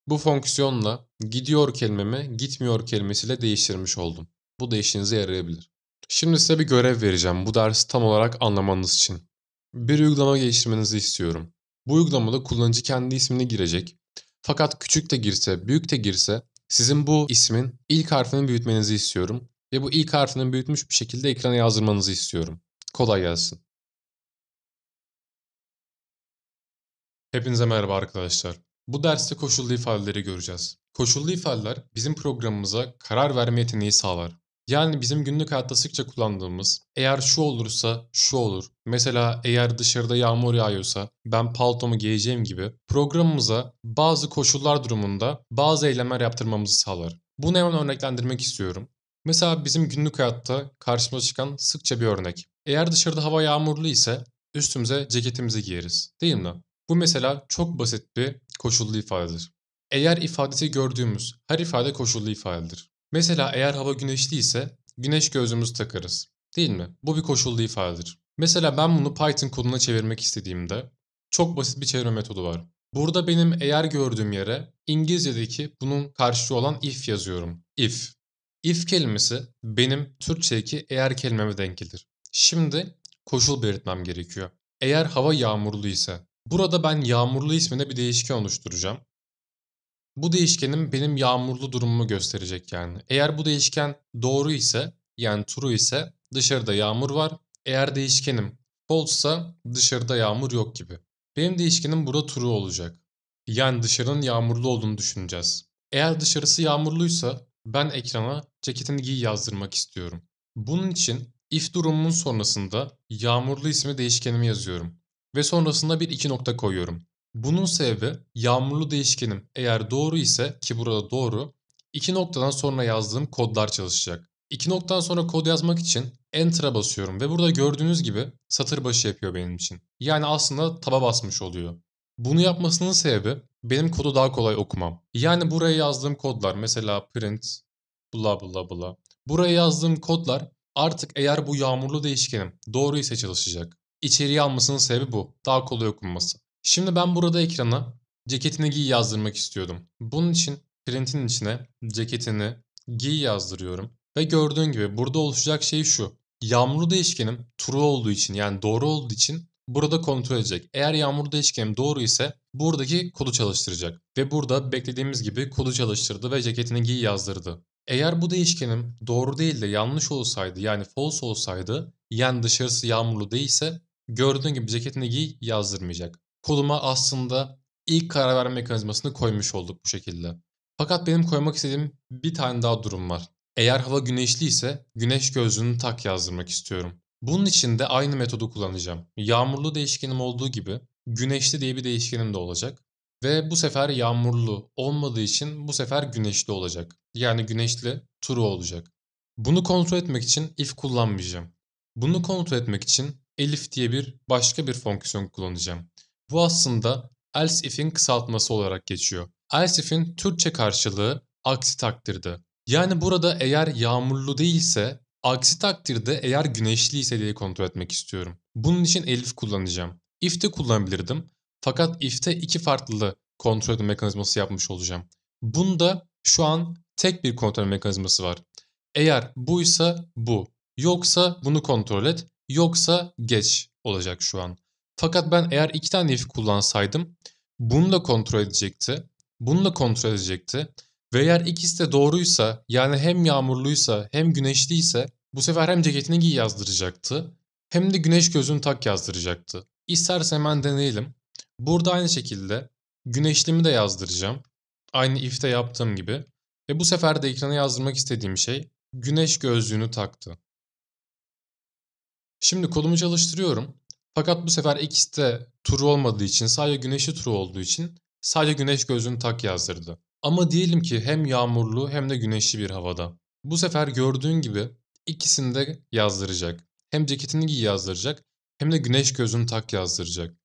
bu fonksiyonla gidiyor kelimemi gitmiyor kelimesiyle değiştirmiş oldum. Bu da işinize yarayabilir. Şimdi size bir görev vereceğim bu dersi tam olarak anlamanız için. Bir uygulama geliştirmenizi istiyorum. Bu uygulamada kullanıcı kendi ismini girecek. Fakat küçük de girse, büyük de girse sizin bu ismin ilk harfini büyütmenizi istiyorum. Ve bu ilk harfinin büyütmüş bir şekilde ekrana yazdırmanızı istiyorum. Kolay gelsin. Hepinize merhaba arkadaşlar. Bu derste koşullu ifadeleri göreceğiz. Koşullu ifadeler bizim programımıza karar verme yeteneği sağlar. Yani bizim günlük hayatta sıkça kullandığımız eğer şu olursa şu olur. Mesela eğer dışarıda yağmur yağıyorsa ben paltomu giyeceğim gibi programımıza bazı koşullar durumunda bazı eylemler yaptırmamızı sağlar. Bunu hemen örneklendirmek istiyorum. Mesela bizim günlük hayatta karşımıza çıkan sıkça bir örnek. Eğer dışarıda hava yağmurlu ise üstümüze ceketimizi giyeriz değil mi? Bu mesela çok basit bir koşullu ifadedir. Eğer ifadesi gördüğümüz her ifade koşullu ifadedir. Mesela eğer hava güneşli ise güneş gözlüğümüzü takarız. Değil mi? Bu bir koşullu ifadedir. Mesela ben bunu Python koduna çevirmek istediğimde çok basit bir çevirme metodu var. Burada benim eğer gördüğüm yere İngilizce'deki bunun karşılığı olan if yazıyorum. If. If kelimesi benim Türkçedeki eğer kelimeme denk gelir. Şimdi koşul belirtmem gerekiyor. Eğer hava yağmurlu ise, burada ben yağmurlu ismine bir değişken oluşturacağım. Bu değişkenim benim yağmurlu durumumu gösterecek yani. Eğer bu değişken doğru ise, yani true ise dışarıda yağmur var. Eğer değişkenim false'sa dışarıda yağmur yok gibi. Benim değişkenim burada true olacak. Yani dışarının yağmurlu olduğunu düşüneceğiz. Eğer dışarısı yağmurluysa ben ekrana ceketini giy yazdırmak istiyorum. Bunun için if durumunun sonrasında yağmurlu ismi değişkenimi yazıyorum ve sonrasında bir iki nokta koyuyorum. Bunun sebebi yağmurlu değişkenim eğer doğru ise ki burada doğru iki noktadan sonra yazdığım kodlar çalışacak. İki noktadan sonra kod yazmak için Enter'a basıyorum ve burada gördüğünüz gibi satır başı yapıyor benim için. Yani aslında taba basmış oluyor. Bunu yapmasının sebebi benim kodu daha kolay okumam. Yani buraya yazdığım kodlar mesela print bla bla bla. Buraya yazdığım kodlar artık eğer bu yağmurlu değişkenim doğru ise çalışacak. İçeriye almasının sebebi bu. Daha kolay okunması. Şimdi ben burada ekrana ceketini giy yazdırmak istiyordum. Bunun için printin içine ceketini giy yazdırıyorum. Ve gördüğün gibi burada oluşacak şey şu. Yağmurlu değişkenim true olduğu için yani doğru olduğu için burada kontrol edecek. Eğer yağmurlu değişkenim doğru ise buradaki kodu çalıştıracak. Ve burada beklediğimiz gibi kodu çalıştırdı ve ceketini giy yazdırdı. Eğer bu değişkenim doğru değil de yanlış olsaydı yani false olsaydı yani dışarısı yağmurlu değilse gördüğün gibi ceketini giy yazdırmayacak. Koluma aslında ilk karar verme mekanizmasını koymuş olduk bu şekilde. Fakat benim koymak istediğim bir tane daha durum var. Eğer hava güneşli ise güneş gözlüğünü tak yazdırmak istiyorum. Bunun için de aynı metodu kullanacağım. Yağmurlu değişkenim olduğu gibi güneşli diye bir değişkenim de olacak. Ve bu sefer yağmurlu olmadığı için bu sefer güneşli olacak yani güneşli turu olacak. Bunu kontrol etmek için if kullanmayacağım. Bunu kontrol etmek için elif diye bir başka bir fonksiyon kullanacağım. Bu aslında else if'in kısaltması olarak geçiyor. Else if'in Türkçe karşılığı aksi takdirde. Yani burada eğer yağmurlu değilse, aksi takdirde eğer güneşli ise diye kontrol etmek istiyorum. Bunun için elif kullanacağım. If de kullanabilirdim. Fakat if'te iki farklı kontrol mekanizması yapmış olacağım. Bunda şu an tek bir kontrol mekanizması var. Eğer buysa bu, yoksa bunu kontrol et, yoksa geç olacak şu an. Fakat ben eğer iki tane if kullansaydım bunu da kontrol edecekti, bunu da kontrol edecekti. Ve eğer ikisi de doğruysa yani hem yağmurluysa hem güneşliyse bu sefer hem ceketini giy yazdıracaktı hem de güneş gözünü tak yazdıracaktı. İstersen hemen deneyelim. Burada aynı şekilde güneşlimi de yazdıracağım. Aynı if'te yaptığım gibi. Ve bu sefer de ekrana yazdırmak istediğim şey güneş gözlüğünü taktı. Şimdi kolumu çalıştırıyorum. Fakat bu sefer ikisi de turu olmadığı için sadece güneşi turu olduğu için sadece güneş gözlüğünü tak yazdırdı. Ama diyelim ki hem yağmurlu hem de güneşli bir havada. Bu sefer gördüğün gibi ikisini de yazdıracak. Hem ceketini giy yazdıracak hem de güneş gözlüğünü tak yazdıracak.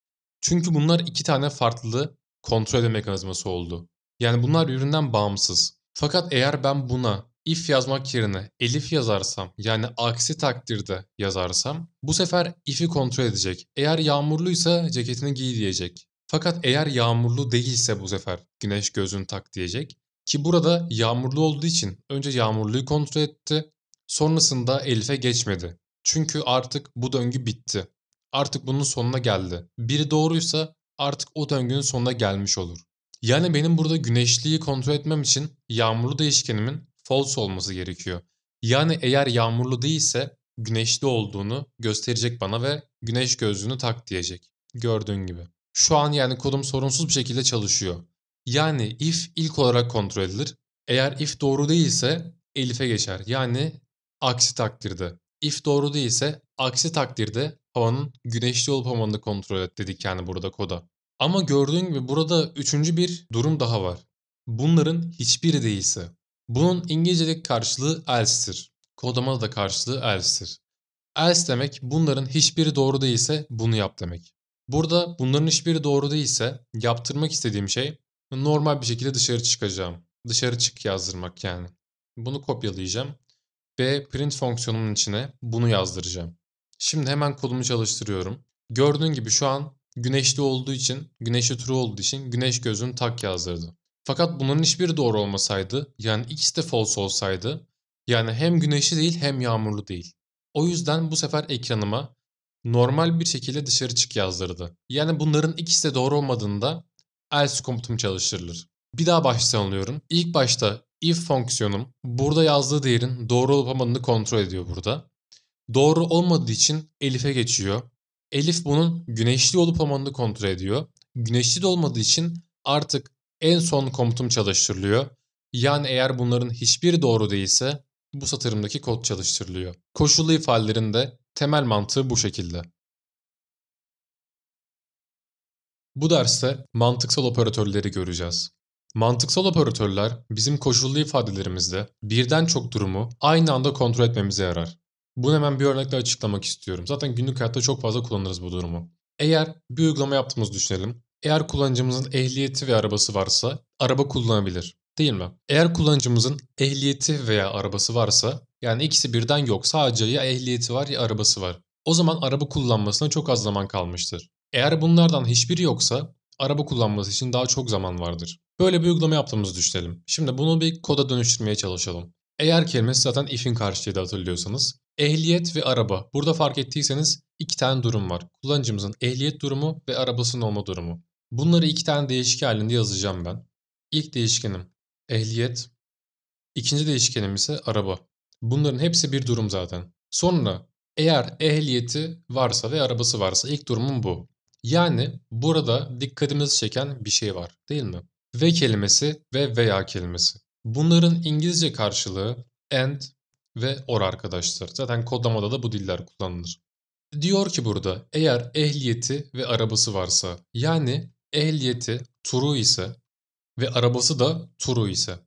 Çünkü bunlar iki tane farklı kontrol mekanizması oldu. Yani bunlar birbirinden bağımsız. Fakat eğer ben buna if yazmak yerine elif yazarsam yani aksi takdirde yazarsam bu sefer if'i kontrol edecek. Eğer yağmurluysa ceketini giy diyecek. Fakat eğer yağmurlu değilse bu sefer güneş gözün tak diyecek. Ki burada yağmurlu olduğu için önce yağmurluyu kontrol etti. Sonrasında Elif'e geçmedi. Çünkü artık bu döngü bitti. Artık bunun sonuna geldi. Biri doğruysa artık o döngünün sonuna gelmiş olur. Yani benim burada güneşliği kontrol etmem için yağmurlu değişkenimin false olması gerekiyor. Yani eğer yağmurlu değilse güneşli olduğunu gösterecek bana ve güneş gözlüğünü tak diyecek. Gördüğün gibi. Şu an yani kodum sorunsuz bir şekilde çalışıyor. Yani if ilk olarak kontrol edilir. Eğer if doğru değilse elif'e geçer. Yani aksi takdirde. If doğru değilse aksi takdirde havanın güneşli olup olmadığını kontrol et dedik yani burada koda. Ama gördüğün gibi burada üçüncü bir durum daha var. Bunların hiçbiri değilse. Bunun İngilizce'deki karşılığı else'tir. Kodamada da karşılığı else'tir. Else demek bunların hiçbiri doğru değilse bunu yap demek. Burada bunların hiçbiri doğru değilse yaptırmak istediğim şey normal bir şekilde dışarı çıkacağım. Dışarı çık yazdırmak yani. Bunu kopyalayacağım ve print fonksiyonumun içine bunu yazdıracağım. Şimdi hemen kodumu çalıştırıyorum. Gördüğün gibi şu an Güneşli olduğu için, güneşe turu olduğu için güneş gözünü tak yazdırdı. Fakat bunların hiçbiri doğru olmasaydı, yani ikisi de false olsaydı, yani hem güneşli değil hem yağmurlu değil. O yüzden bu sefer ekranıma normal bir şekilde dışarı çık yazdırdı. Yani bunların ikisi de doğru olmadığında else komutum çalıştırılır. Bir daha baştan alıyorum. İlk başta if fonksiyonum burada yazdığı değerin doğru olup olmadığını kontrol ediyor burada. Doğru olmadığı için Elif'e geçiyor. Elif bunun güneşli olup olmadığını kontrol ediyor. Güneşli de olmadığı için artık en son komutum çalıştırılıyor. Yani eğer bunların hiçbiri doğru değilse bu satırımdaki kod çalıştırılıyor. Koşullu ifadelerin de temel mantığı bu şekilde. Bu derste mantıksal operatörleri göreceğiz. Mantıksal operatörler bizim koşullu ifadelerimizde birden çok durumu aynı anda kontrol etmemize yarar. Bunu hemen bir örnekle açıklamak istiyorum. Zaten günlük hayatta çok fazla kullanırız bu durumu. Eğer bir uygulama yaptığımızı düşünelim. Eğer kullanıcımızın ehliyeti ve arabası varsa araba kullanabilir değil mi? Eğer kullanıcımızın ehliyeti veya arabası varsa yani ikisi birden yok sadece ya ehliyeti var ya arabası var. O zaman araba kullanmasına çok az zaman kalmıştır. Eğer bunlardan hiçbiri yoksa araba kullanması için daha çok zaman vardır. Böyle bir uygulama yaptığımızı düşünelim. Şimdi bunu bir koda dönüştürmeye çalışalım. Eğer kelimesi zaten if'in da hatırlıyorsanız. Ehliyet ve araba. Burada fark ettiyseniz iki tane durum var. Kullanıcımızın ehliyet durumu ve arabasının olma durumu. Bunları iki tane değişken halinde yazacağım ben. İlk değişkenim ehliyet. İkinci değişkenim ise araba. Bunların hepsi bir durum zaten. Sonra eğer ehliyeti varsa ve arabası varsa ilk durumum bu. Yani burada dikkatimizi çeken bir şey var değil mi? Ve kelimesi ve veya kelimesi. Bunların İngilizce karşılığı and ve or arkadaşlar. Zaten kodlamada da bu diller kullanılır. Diyor ki burada eğer ehliyeti ve arabası varsa yani ehliyeti turu ise ve arabası da turu ise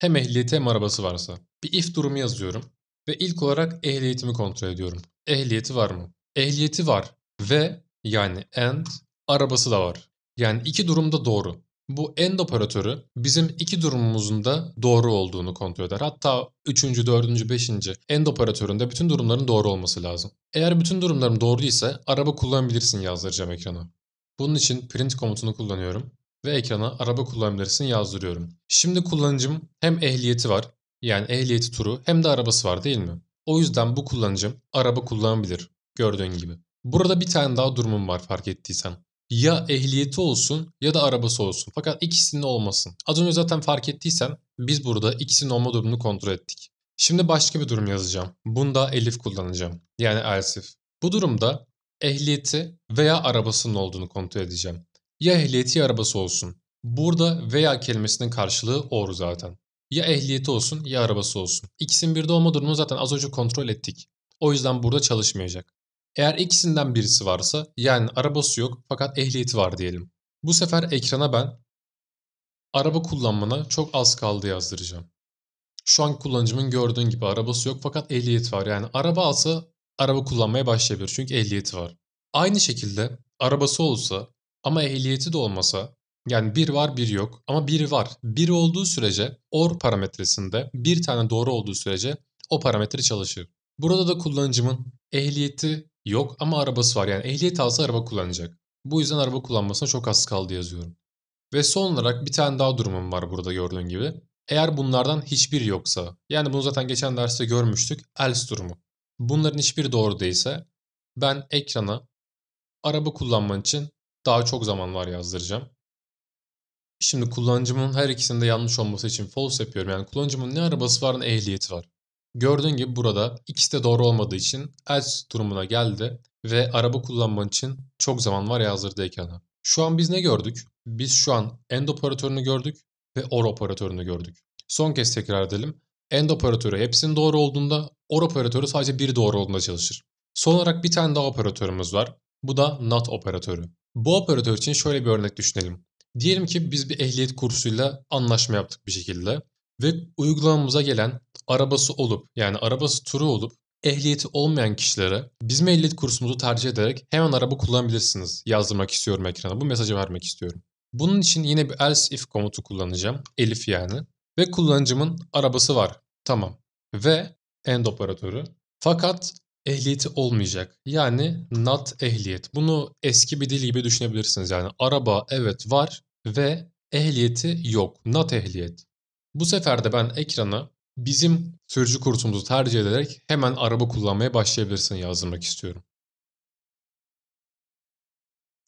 hem ehliyeti hem arabası varsa bir if durumu yazıyorum ve ilk olarak ehliyetimi kontrol ediyorum. Ehliyeti var mı? Ehliyeti var ve yani and arabası da var. Yani iki durumda doğru. Bu end operatörü bizim iki durumumuzun da doğru olduğunu kontrol eder. Hatta 3. 4. 5. end operatöründe bütün durumların doğru olması lazım. Eğer bütün durumlarım doğru ise araba kullanabilirsin yazdıracağım ekrana. Bunun için print komutunu kullanıyorum ve ekrana araba kullanabilirsin yazdırıyorum. Şimdi kullanıcım hem ehliyeti var yani ehliyeti turu hem de arabası var değil mi? O yüzden bu kullanıcım araba kullanabilir gördüğün gibi. Burada bir tane daha durumum var fark ettiysen ya ehliyeti olsun ya da arabası olsun. Fakat ikisinin olmasın. Az önce zaten fark ettiysen biz burada ikisinin olma durumunu kontrol ettik. Şimdi başka bir durum yazacağım. Bunda elif kullanacağım. Yani elsif. Bu durumda ehliyeti veya arabasının olduğunu kontrol edeceğim. Ya ehliyeti ya arabası olsun. Burada veya kelimesinin karşılığı or zaten. Ya ehliyeti olsun ya arabası olsun. İkisinin birde olma durumunu zaten az önce kontrol ettik. O yüzden burada çalışmayacak. Eğer ikisinden birisi varsa yani arabası yok fakat ehliyeti var diyelim. Bu sefer ekrana ben araba kullanmana çok az kaldı yazdıracağım. Şu an kullanıcımın gördüğün gibi arabası yok fakat ehliyeti var. Yani araba alsa araba kullanmaya başlayabilir çünkü ehliyeti var. Aynı şekilde arabası olsa ama ehliyeti de olmasa yani bir var bir yok ama biri var. Biri olduğu sürece or parametresinde bir tane doğru olduğu sürece o parametre çalışır. Burada da kullanıcımın ehliyeti Yok ama arabası var yani ehliyet alsa araba kullanacak. Bu yüzden araba kullanmasına çok az kaldı yazıyorum. Ve son olarak bir tane daha durumum var burada gördüğün gibi. Eğer bunlardan hiçbir yoksa, yani bunu zaten geçen derste görmüştük, else durumu. Bunların hiçbiri doğru değilse ben ekrana araba kullanman için daha çok zaman var yazdıracağım. Şimdi kullanıcımın her ikisinde yanlış olması için false yapıyorum. Yani kullanıcımın ne arabası var ne ehliyeti var. Gördüğün gibi burada ikisi de doğru olmadığı için else durumuna geldi ve araba kullanman için çok zaman var ya hazır Şu an biz ne gördük? Biz şu an end operatörünü gördük ve or operatörünü gördük. Son kez tekrar edelim. End operatörü hepsinin doğru olduğunda or operatörü sadece bir doğru olduğunda çalışır. Son olarak bir tane daha operatörümüz var. Bu da not operatörü. Bu operatör için şöyle bir örnek düşünelim. Diyelim ki biz bir ehliyet kursuyla anlaşma yaptık bir şekilde ve uygulamamıza gelen arabası olup yani arabası turu olup ehliyeti olmayan kişilere bizim ehliyet kursumuzu tercih ederek hemen araba kullanabilirsiniz yazdırmak istiyorum ekrana. Bu mesajı vermek istiyorum. Bunun için yine bir else if komutu kullanacağım. Elif yani. Ve kullanıcımın arabası var. Tamam. Ve end operatörü. Fakat ehliyeti olmayacak. Yani not ehliyet. Bunu eski bir dil gibi düşünebilirsiniz. Yani araba evet var ve ehliyeti yok. Not ehliyet. Bu sefer de ben ekrana bizim sürücü kursumuzu tercih ederek hemen araba kullanmaya başlayabilirsin yazdırmak istiyorum.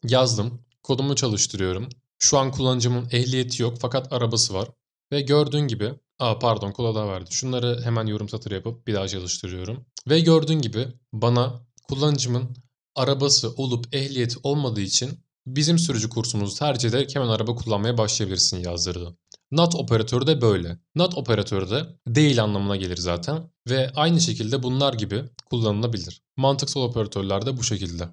Yazdım. Kodumu çalıştırıyorum. Şu an kullanıcımın ehliyeti yok fakat arabası var. Ve gördüğün gibi Aa pardon kola daha verdi. Şunları hemen yorum satırı yapıp bir daha çalıştırıyorum. Ve gördüğün gibi bana kullanıcımın arabası olup ehliyeti olmadığı için bizim sürücü kursumuzu tercih ederek hemen araba kullanmaya başlayabilirsin yazdırdı. Not operatörü de böyle. Not operatörü de değil anlamına gelir zaten ve aynı şekilde bunlar gibi kullanılabilir. Mantıksal operatörler de bu şekilde.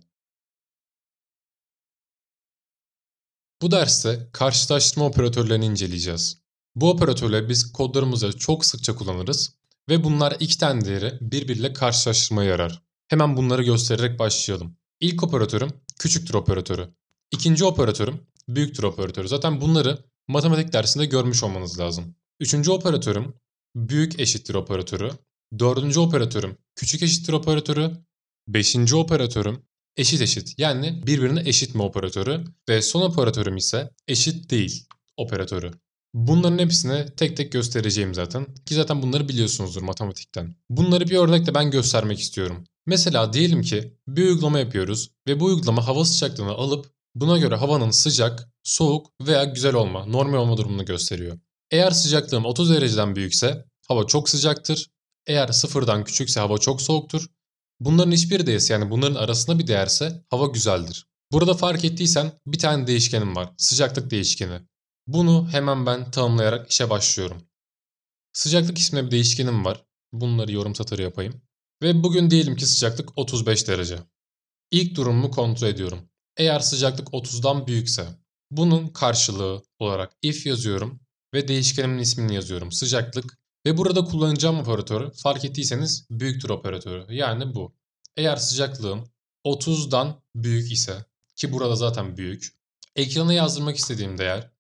Bu derste karşılaştırma operatörlerini inceleyeceğiz. Bu operatörle biz kodlarımızı çok sıkça kullanırız ve bunlar iki tane değeri birbiriyle karşılaştırmaya yarar. Hemen bunları göstererek başlayalım. İlk operatörüm küçüktür operatörü. İkinci operatörüm büyüktür operatörü. Zaten bunları matematik dersinde görmüş olmanız lazım. Üçüncü operatörüm büyük eşittir operatörü. Dördüncü operatörüm küçük eşittir operatörü. Beşinci operatörüm eşit eşit yani birbirine eşit mi operatörü ve son operatörüm ise eşit değil operatörü. Bunların hepsini tek tek göstereceğim zaten ki zaten bunları biliyorsunuzdur matematikten. Bunları bir örnekle ben göstermek istiyorum. Mesela diyelim ki bir uygulama yapıyoruz ve bu uygulama hava sıcaklığını alıp Buna göre havanın sıcak, soğuk veya güzel olma, normal olma durumunu gösteriyor. Eğer sıcaklığım 30 dereceden büyükse hava çok sıcaktır. Eğer sıfırdan küçükse hava çok soğuktur. Bunların hiçbir değerse yani bunların arasında bir değerse hava güzeldir. Burada fark ettiysen bir tane değişkenim var. Sıcaklık değişkeni. Bunu hemen ben tanımlayarak işe başlıyorum. Sıcaklık isminde bir değişkenim var. Bunları yorum satırı yapayım. Ve bugün diyelim ki sıcaklık 35 derece. İlk durumumu kontrol ediyorum. Eğer sıcaklık 30'dan büyükse bunun karşılığı olarak if yazıyorum ve değişkenimin ismini yazıyorum. Sıcaklık ve burada kullanacağım operatörü, fark ettiyseniz büyüktür operatörü. Yani bu. Eğer sıcaklığım 30'dan büyük ise ki burada zaten büyük. Ekrana yazdırmak istediğim değer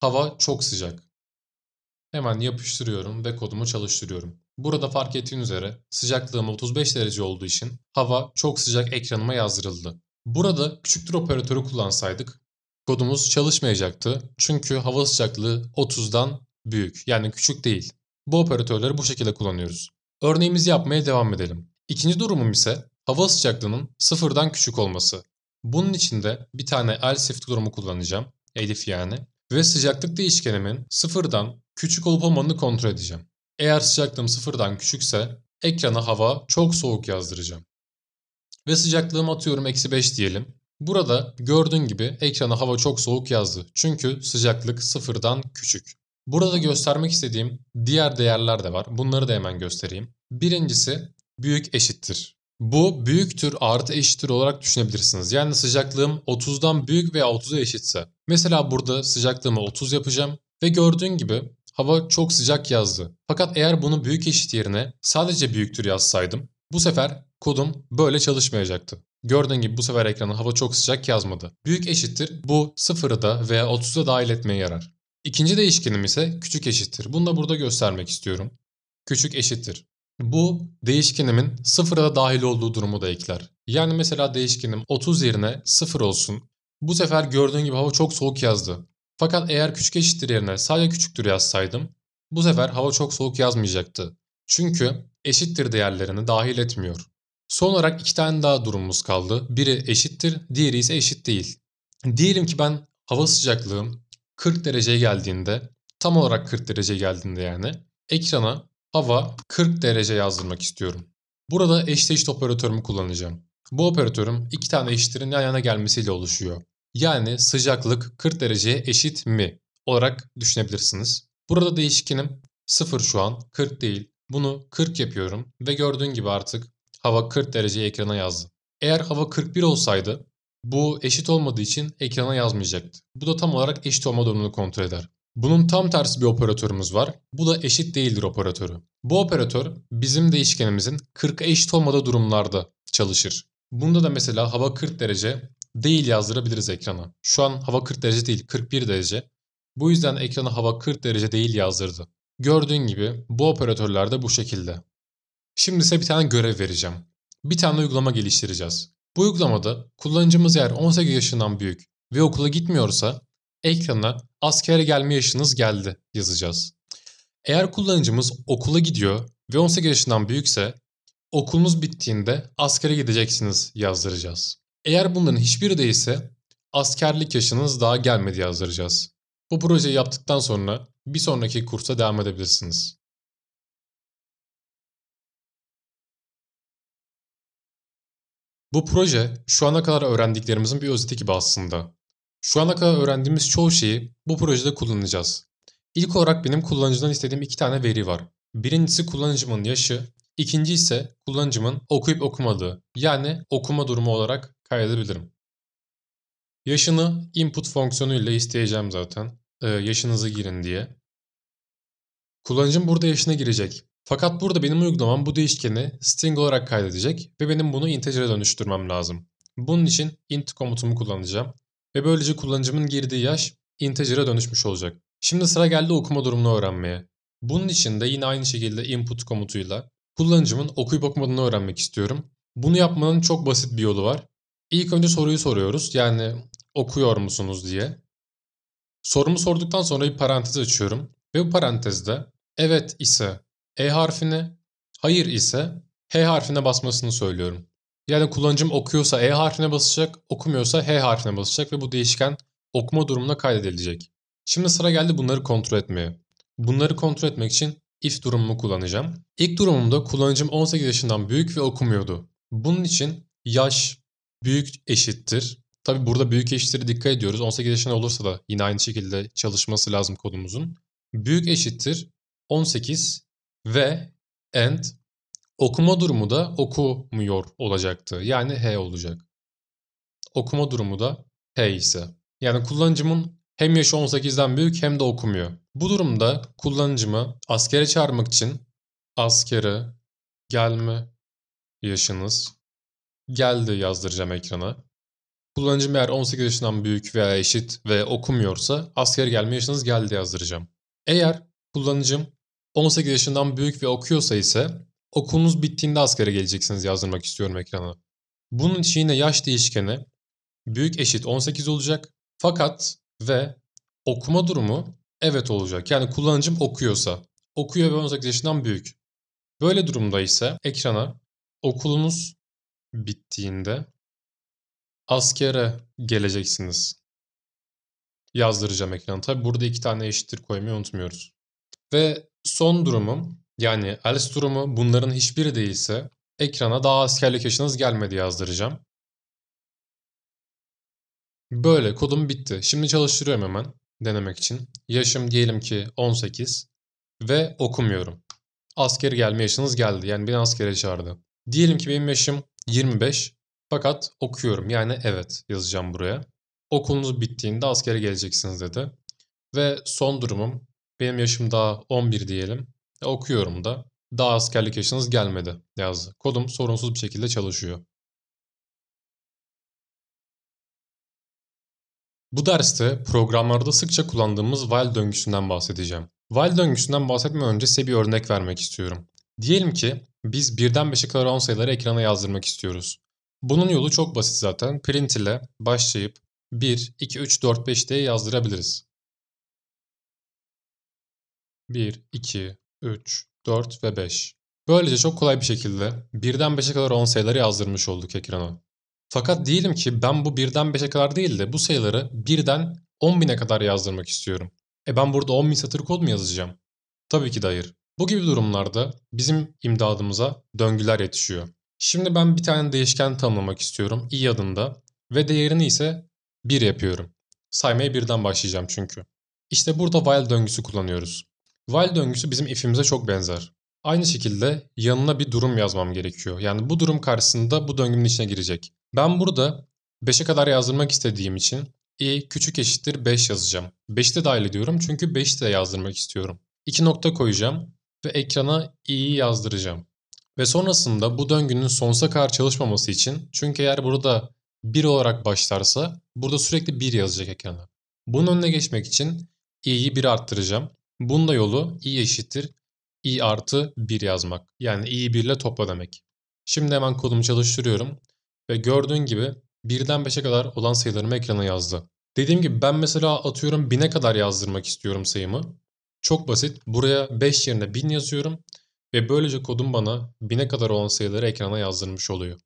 hava çok sıcak. Hemen yapıştırıyorum ve kodumu çalıştırıyorum. Burada fark ettiğin üzere sıcaklığım 35 derece olduğu için hava çok sıcak ekranıma yazdırıldı. Burada küçüktür operatörü kullansaydık kodumuz çalışmayacaktı. Çünkü hava sıcaklığı 30'dan büyük yani küçük değil. Bu operatörleri bu şekilde kullanıyoruz. Örneğimizi yapmaya devam edelim. İkinci durumum ise hava sıcaklığının sıfırdan küçük olması. Bunun için de bir tane else if durumu kullanacağım. Elif yani. Ve sıcaklık değişkenimin sıfırdan küçük olup olmadığını kontrol edeceğim. Eğer sıcaklığım sıfırdan küçükse ekrana hava çok soğuk yazdıracağım ve sıcaklığımı atıyorum eksi 5 diyelim. Burada gördüğün gibi ekrana hava çok soğuk yazdı. Çünkü sıcaklık sıfırdan küçük. Burada göstermek istediğim diğer değerler de var. Bunları da hemen göstereyim. Birincisi büyük eşittir. Bu büyüktür artı eşittir olarak düşünebilirsiniz. Yani sıcaklığım 30'dan büyük veya 30'a eşitse. Mesela burada sıcaklığımı 30 yapacağım ve gördüğün gibi hava çok sıcak yazdı. Fakat eğer bunu büyük eşit yerine sadece büyüktür yazsaydım bu sefer kodum böyle çalışmayacaktı. Gördüğün gibi bu sefer ekrana hava çok sıcak yazmadı. Büyük eşittir bu 0'ı da veya 30'a dahil etmeye yarar. İkinci değişkenim ise küçük eşittir. Bunu da burada göstermek istiyorum. Küçük eşittir. Bu değişkenimin 0'a da dahil olduğu durumu da ekler. Yani mesela değişkenim 30 yerine 0 olsun. Bu sefer gördüğün gibi hava çok soğuk yazdı. Fakat eğer küçük eşittir yerine sadece küçüktür yazsaydım bu sefer hava çok soğuk yazmayacaktı. Çünkü eşittir değerlerini dahil etmiyor. Son olarak iki tane daha durumumuz kaldı. Biri eşittir, diğeri ise eşit değil. Diyelim ki ben hava sıcaklığım 40 dereceye geldiğinde, tam olarak 40 derece geldiğinde yani ekrana hava 40 derece yazdırmak istiyorum. Burada eşit eşdeğişt operatörümü kullanacağım. Bu operatörüm iki tane eşitlerin yan yana gelmesiyle oluşuyor. Yani sıcaklık 40 dereceye eşit mi olarak düşünebilirsiniz. Burada değişkenim 0 şu an 40 değil. Bunu 40 yapıyorum ve gördüğün gibi artık hava 40 dereceyi ekrana yazdı. Eğer hava 41 olsaydı bu eşit olmadığı için ekrana yazmayacaktı. Bu da tam olarak eşit olma durumunu kontrol eder. Bunun tam tersi bir operatörümüz var. Bu da eşit değildir operatörü. Bu operatör bizim değişkenimizin 40'a eşit olmadığı durumlarda çalışır. Bunda da mesela hava 40 derece değil yazdırabiliriz ekrana. Şu an hava 40 derece değil 41 derece. Bu yüzden ekrana hava 40 derece değil yazdırdı. Gördüğün gibi bu operatörler de bu şekilde. Şimdi size bir tane görev vereceğim. Bir tane uygulama geliştireceğiz. Bu uygulamada kullanıcımız eğer 18 yaşından büyük ve okula gitmiyorsa ekrana askere gelme yaşınız geldi yazacağız. Eğer kullanıcımız okula gidiyor ve 18 yaşından büyükse okulunuz bittiğinde askere gideceksiniz yazdıracağız. Eğer bunların hiçbiri değilse askerlik yaşınız daha gelmedi yazdıracağız. Bu projeyi yaptıktan sonra bir sonraki kursa devam edebilirsiniz. Bu proje şu ana kadar öğrendiklerimizin bir özeti gibi aslında. Şu ana kadar öğrendiğimiz çoğu şeyi bu projede kullanacağız. İlk olarak benim kullanıcıdan istediğim iki tane veri var. Birincisi kullanıcımın yaşı, ikinci ise kullanıcımın okuyup okumadığı yani okuma durumu olarak kaydedebilirim. Yaşını input fonksiyonuyla isteyeceğim zaten. Ee, yaşınızı girin diye. Kullanıcım burada yaşına girecek. Fakat burada benim uygulamam bu değişkeni string olarak kaydedecek ve benim bunu integer'e dönüştürmem lazım. Bunun için int komutumu kullanacağım ve böylece kullanıcımın girdiği yaş integer'e dönüşmüş olacak. Şimdi sıra geldi okuma durumunu öğrenmeye. Bunun için de yine aynı şekilde input komutuyla kullanıcımın okuyup okumadığını öğrenmek istiyorum. Bunu yapmanın çok basit bir yolu var. İlk önce soruyu soruyoruz. Yani okuyor musunuz diye. Sorumu sorduktan sonra bir parantez açıyorum ve bu parantezde evet ise e harfine, hayır ise H harfine basmasını söylüyorum. Yani kullanıcım okuyorsa E harfine basacak, okumuyorsa H harfine basacak ve bu değişken okuma durumuna kaydedilecek. Şimdi sıra geldi bunları kontrol etmeye. Bunları kontrol etmek için if durumumu kullanacağım. İlk durumumda kullanıcım 18 yaşından büyük ve okumuyordu. Bunun için yaş büyük eşittir. Tabi burada büyük eşittir dikkat ediyoruz. 18 yaşında olursa da yine aynı şekilde çalışması lazım kodumuzun. Büyük eşittir 18 ve and okuma durumu da okumuyor olacaktı. Yani he olacak. Okuma durumu da he ise. Yani kullanıcımın hem yaşı 18'den büyük hem de okumuyor. Bu durumda kullanıcımı askere çağırmak için askere gelme yaşınız geldi yazdıracağım ekrana. Kullanıcım eğer 18 yaşından büyük veya eşit ve okumuyorsa asker gelme yaşınız geldi yazdıracağım. Eğer kullanıcım 18 yaşından büyük ve okuyorsa ise okulunuz bittiğinde askere geleceksiniz yazdırmak istiyorum ekrana. Bunun için yine yaş değişkeni büyük eşit 18 olacak fakat ve okuma durumu evet olacak. Yani kullanıcım okuyorsa okuyor ve 18 yaşından büyük. Böyle durumda ise ekrana okulunuz bittiğinde askere geleceksiniz. Yazdıracağım ekranı. Tabi burada iki tane eşittir koymayı unutmuyoruz. Ve Son durumum yani else durumu bunların hiçbiri değilse ekrana daha askerlik yaşınız gelmedi yazdıracağım. Böyle kodum bitti. Şimdi çalıştırıyorum hemen denemek için. Yaşım diyelim ki 18 ve okumuyorum. Asker gelme yaşınız geldi. Yani beni askere çağırdı. Diyelim ki benim yaşım 25 fakat okuyorum. Yani evet yazacağım buraya. Okulunuz bittiğinde askere geleceksiniz dedi. Ve son durumum benim yaşım daha 11 diyelim. E, okuyorum da. Daha askerlik yaşınız gelmedi yazdı. Kodum sorunsuz bir şekilde çalışıyor. Bu derste programlarda sıkça kullandığımız while döngüsünden bahsedeceğim. While döngüsünden bahsetmeden önce size bir örnek vermek istiyorum. Diyelim ki biz birden 5'e kadar 10 sayıları ekrana yazdırmak istiyoruz. Bunun yolu çok basit zaten. Print ile başlayıp 1, 2, 3, 4, 5 diye yazdırabiliriz. 1, 2, 3, 4 ve 5. Böylece çok kolay bir şekilde 1'den 5'e kadar olan sayıları yazdırmış olduk ekrana. Fakat diyelim ki ben bu 1'den 5'e kadar değil de bu sayıları 1'den 10.000'e kadar yazdırmak istiyorum. E ben burada 10.000 satır kod mu yazacağım? Tabii ki de hayır. Bu gibi durumlarda bizim imdadımıza döngüler yetişiyor. Şimdi ben bir tane değişken tanımlamak istiyorum i adında ve değerini ise 1 yapıyorum. Saymaya birden başlayacağım çünkü. İşte burada while döngüsü kullanıyoruz. While döngüsü bizim if'imize çok benzer. Aynı şekilde yanına bir durum yazmam gerekiyor. Yani bu durum karşısında bu döngünün içine girecek. Ben burada 5'e kadar yazdırmak istediğim için i küçük eşittir 5 yazacağım. 5'i de dahil ediyorum çünkü 5'i de yazdırmak istiyorum. 2 nokta koyacağım ve ekrana i'yi yazdıracağım. Ve sonrasında bu döngünün sonsuza kadar çalışmaması için çünkü eğer burada 1 olarak başlarsa burada sürekli 1 yazacak ekrana. Bunun önüne geçmek için i'yi 1 arttıracağım. Bunda yolu i eşittir i artı 1 yazmak. Yani i'yi 1 ile topla demek. Şimdi hemen kodumu çalıştırıyorum. Ve gördüğün gibi 1'den 5'e kadar olan sayılarımı ekrana yazdı. Dediğim gibi ben mesela atıyorum 1000'e kadar yazdırmak istiyorum sayımı. Çok basit. Buraya 5 yerine 1000 yazıyorum. Ve böylece kodum bana 1000'e kadar olan sayıları ekrana yazdırmış oluyor.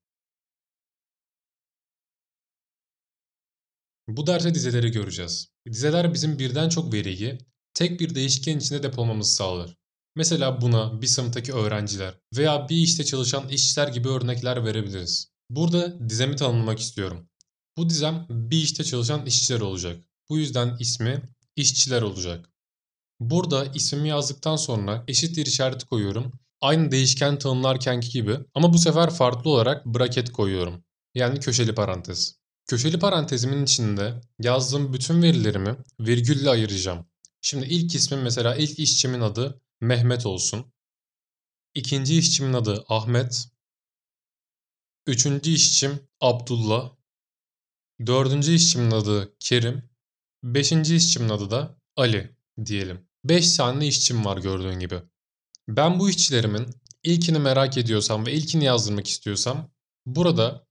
Bu derste dizeleri göreceğiz. Dizeler bizim birden çok veriyi tek bir değişken içinde depolamamızı sağlar. Mesela buna bir sınıftaki öğrenciler veya bir işte çalışan işçiler gibi örnekler verebiliriz. Burada dizemi tanımlamak istiyorum. Bu dizem bir işte çalışan işçiler olacak. Bu yüzden ismi işçiler olacak. Burada ismimi yazdıktan sonra eşittir işareti koyuyorum. Aynı değişken tanımlarkenki gibi ama bu sefer farklı olarak braket koyuyorum. Yani köşeli parantez. Köşeli parantezimin içinde yazdığım bütün verilerimi virgülle ayıracağım. Şimdi ilk ismim mesela ilk işçimin adı Mehmet olsun. İkinci işçimin adı Ahmet. Üçüncü işçim Abdullah. Dördüncü işçimin adı Kerim. Beşinci işçimin adı da Ali diyelim. Beş tane işçim var gördüğün gibi. Ben bu işçilerimin ilkini merak ediyorsam ve ilkini yazdırmak istiyorsam burada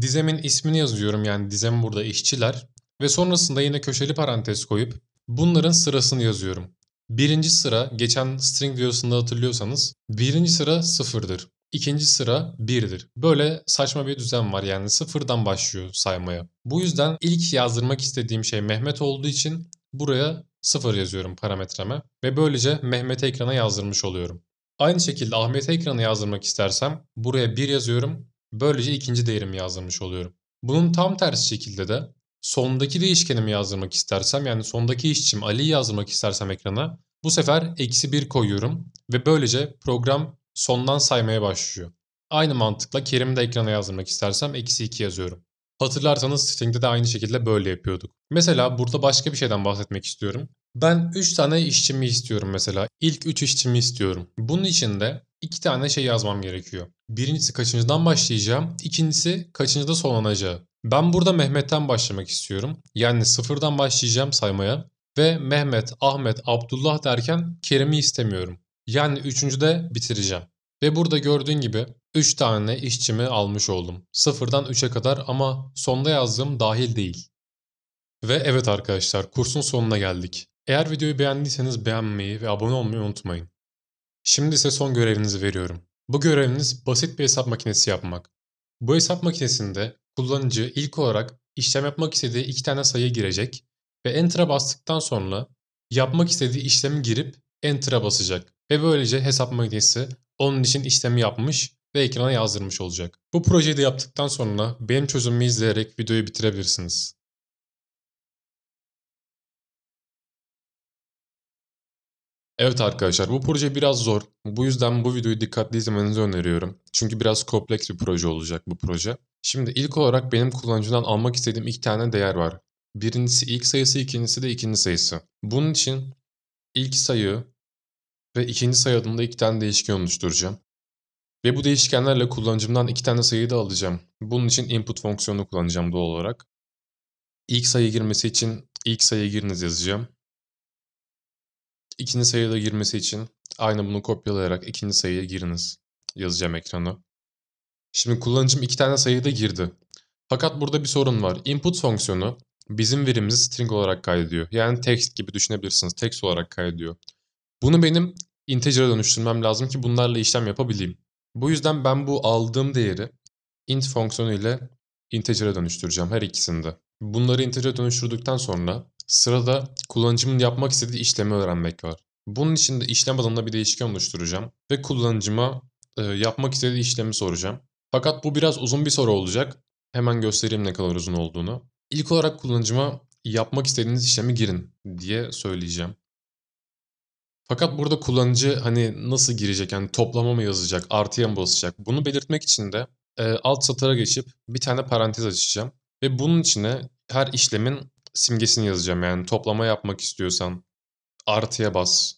dizemin ismini yazıyorum yani dizem burada işçiler ve sonrasında yine köşeli parantez koyup Bunların sırasını yazıyorum. Birinci sıra geçen string videosunda hatırlıyorsanız birinci sıra sıfırdır. İkinci sıra 1'dir. Böyle saçma bir düzen var yani sıfırdan başlıyor saymaya. Bu yüzden ilk yazdırmak istediğim şey Mehmet olduğu için buraya 0 yazıyorum parametreme ve böylece Mehmet ekrana yazdırmış oluyorum. Aynı şekilde Ahmet ekrana yazdırmak istersem buraya 1 yazıyorum. Böylece ikinci değerimi yazdırmış oluyorum. Bunun tam tersi şekilde de sondaki değişkenimi yazdırmak istersem yani sondaki işçim Ali'yi yazdırmak istersem ekrana bu sefer eksi 1 koyuyorum ve böylece program sondan saymaya başlıyor. Aynı mantıkla Kerim'i de ekrana yazdırmak istersem eksi 2 yazıyorum. Hatırlarsanız string'de de aynı şekilde böyle yapıyorduk. Mesela burada başka bir şeyden bahsetmek istiyorum. Ben 3 tane işçimi istiyorum mesela. İlk 3 işçimi istiyorum. Bunun için de 2 tane şey yazmam gerekiyor. Birincisi kaçıncıdan başlayacağım, ikincisi kaçıncıda sonlanacağı. Ben burada Mehmet'ten başlamak istiyorum. Yani sıfırdan başlayacağım saymaya. Ve Mehmet, Ahmet, Abdullah derken Kerim'i istemiyorum. Yani üçüncüde bitireceğim. Ve burada gördüğün gibi 3 tane işçimi almış oldum. Sıfırdan 3'e kadar ama sonda yazdığım dahil değil. Ve evet arkadaşlar kursun sonuna geldik. Eğer videoyu beğendiyseniz beğenmeyi ve abone olmayı unutmayın. Şimdi ise son görevinizi veriyorum. Bu göreviniz basit bir hesap makinesi yapmak. Bu hesap makinesinde kullanıcı ilk olarak işlem yapmak istediği iki tane sayı girecek ve Enter'a bastıktan sonra yapmak istediği işlemi girip Enter'a basacak ve böylece hesap makinesi onun için işlemi yapmış ve ekrana yazdırmış olacak. Bu projeyi de yaptıktan sonra benim çözümümü izleyerek videoyu bitirebilirsiniz. Evet arkadaşlar bu proje biraz zor. Bu yüzden bu videoyu dikkatli izlemenizi öneriyorum. Çünkü biraz kompleks bir proje olacak bu proje. Şimdi ilk olarak benim kullanıcıdan almak istediğim iki tane değer var. Birincisi ilk sayısı, ikincisi de ikinci sayısı. Bunun için ilk sayı ve ikinci sayı adında iki tane değişken oluşturacağım. Ve bu değişkenlerle kullanıcımdan iki tane sayıyı da alacağım. Bunun için input fonksiyonunu kullanacağım doğal olarak. İlk sayı girmesi için ilk sayı giriniz yazacağım ikinci sayıda girmesi için aynı bunu kopyalayarak ikinci sayıya giriniz. Yazacağım ekrana. Şimdi kullanıcım iki tane sayıda girdi. Fakat burada bir sorun var. Input fonksiyonu bizim verimizi string olarak kaydediyor. Yani text gibi düşünebilirsiniz. Text olarak kaydediyor. Bunu benim integer'a dönüştürmem lazım ki bunlarla işlem yapabileyim. Bu yüzden ben bu aldığım değeri int fonksiyonu ile integer'e dönüştüreceğim her ikisinde. Bunları integer'e dönüştürdükten sonra Sırada kullanıcımın yapmak istediği işlemi öğrenmek var. Bunun için de işlem adında bir değişken oluşturacağım ve kullanıcıma e, yapmak istediği işlemi soracağım. Fakat bu biraz uzun bir soru olacak. Hemen göstereyim ne kadar uzun olduğunu. İlk olarak kullanıcıma yapmak istediğiniz işlemi girin diye söyleyeceğim. Fakat burada kullanıcı hani nasıl girecek yani toplama mı yazacak, artıya mı basacak? Bunu belirtmek için de e, alt satıra geçip bir tane parantez açacağım. Ve bunun içine her işlemin simgesini yazacağım. Yani toplama yapmak istiyorsan artıya bas.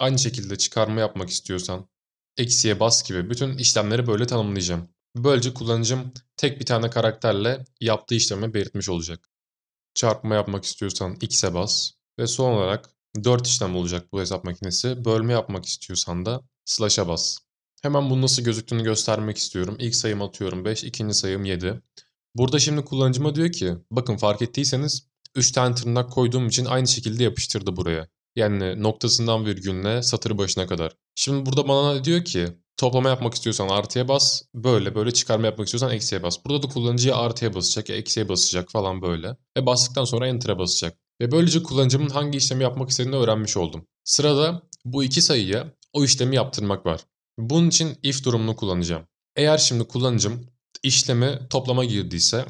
Aynı şekilde çıkarma yapmak istiyorsan eksiye bas gibi bütün işlemleri böyle tanımlayacağım. Böylece kullanıcım tek bir tane karakterle yaptığı işlemi belirtmiş olacak. Çarpma yapmak istiyorsan x'e bas ve son olarak 4 işlem olacak bu hesap makinesi. Bölme yapmak istiyorsan da slash'a bas. Hemen bunun nasıl gözüktüğünü göstermek istiyorum. İlk sayım atıyorum 5, ikinci sayım 7. Burada şimdi kullanıcıma diyor ki bakın fark ettiyseniz 3 tane tırnak koyduğum için aynı şekilde yapıştırdı buraya. Yani noktasından virgülüne satır başına kadar. Şimdi burada bana diyor ki toplama yapmak istiyorsan artıya bas. Böyle böyle çıkarma yapmak istiyorsan eksiye bas. Burada da kullanıcıya artıya basacak, e, eksiye basacak falan böyle. Ve bastıktan sonra enter'a basacak. Ve böylece kullanıcımın hangi işlemi yapmak istediğini öğrenmiş oldum. Sırada bu iki sayıya o işlemi yaptırmak var. Bunun için if durumunu kullanacağım. Eğer şimdi kullanıcım işlemi toplama girdiyse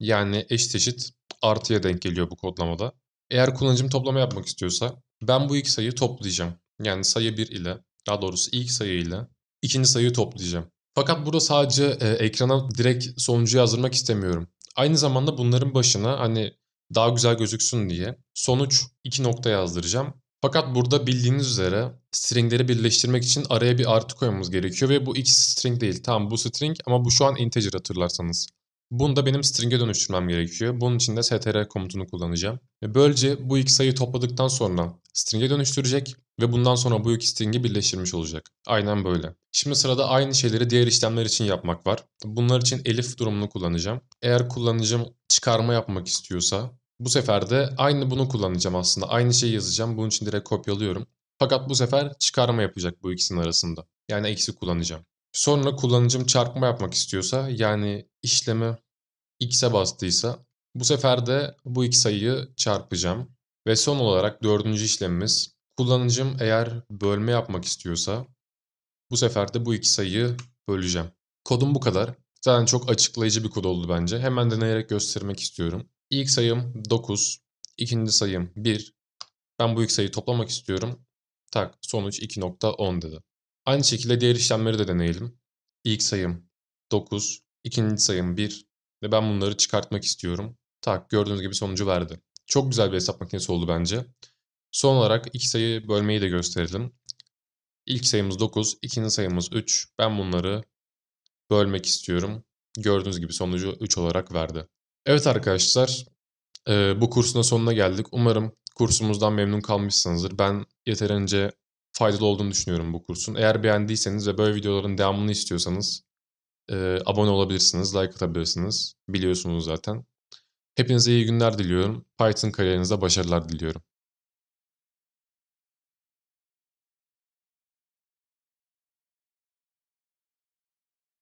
yani eşit eşit artıya denk geliyor bu kodlamada. Eğer kullanıcım toplama yapmak istiyorsa ben bu iki sayıyı toplayacağım. Yani sayı 1 ile daha doğrusu ilk sayı ile ikinci sayıyı toplayacağım. Fakat burada sadece e, ekrana direkt sonucu yazdırmak istemiyorum. Aynı zamanda bunların başına hani daha güzel gözüksün diye sonuç 2 nokta yazdıracağım. Fakat burada bildiğiniz üzere stringleri birleştirmek için araya bir artı koymamız gerekiyor ve bu x string değil. Tamam bu string ama bu şu an integer hatırlarsanız. Bunu da benim string'e dönüştürmem gerekiyor. Bunun için de str komutunu kullanacağım. Ve böylece bu iki sayıyı topladıktan sonra string'e dönüştürecek ve bundan sonra bu iki string'i birleştirmiş olacak. Aynen böyle. Şimdi sırada aynı şeyleri diğer işlemler için yapmak var. Bunlar için elif durumunu kullanacağım. Eğer kullanıcım çıkarma yapmak istiyorsa bu sefer de aynı bunu kullanacağım aslında. Aynı şeyi yazacağım. Bunun için direkt kopyalıyorum. Fakat bu sefer çıkarma yapacak bu ikisinin arasında. Yani eksi kullanacağım. Sonra kullanıcım çarpma yapmak istiyorsa yani işlemi x'e bastıysa bu sefer de bu iki sayıyı çarpacağım. Ve son olarak dördüncü işlemimiz kullanıcım eğer bölme yapmak istiyorsa bu sefer de bu iki sayıyı böleceğim. Kodum bu kadar. Zaten çok açıklayıcı bir kod oldu bence. Hemen deneyerek göstermek istiyorum. İlk sayım 9, ikinci sayım 1. Ben bu ilk sayıyı toplamak istiyorum. Tak sonuç 2.10 dedi. Aynı şekilde diğer işlemleri de deneyelim. İlk sayım 9, ikinci sayım 1 ve ben bunları çıkartmak istiyorum. Tak gördüğünüz gibi sonucu verdi. Çok güzel bir hesap makinesi oldu bence. Son olarak iki sayı bölmeyi de gösterelim. İlk sayımız 9, ikinci sayımız 3. Ben bunları bölmek istiyorum. Gördüğünüz gibi sonucu 3 olarak verdi. Evet arkadaşlar bu kursun sonuna geldik. Umarım kursumuzdan memnun kalmışsınızdır. Ben yeterince faydalı olduğunu düşünüyorum bu kursun. Eğer beğendiyseniz ve böyle videoların devamını istiyorsanız e, abone olabilirsiniz, like atabilirsiniz. Biliyorsunuz zaten. Hepinize iyi günler diliyorum. Python kariyerinizde başarılar diliyorum.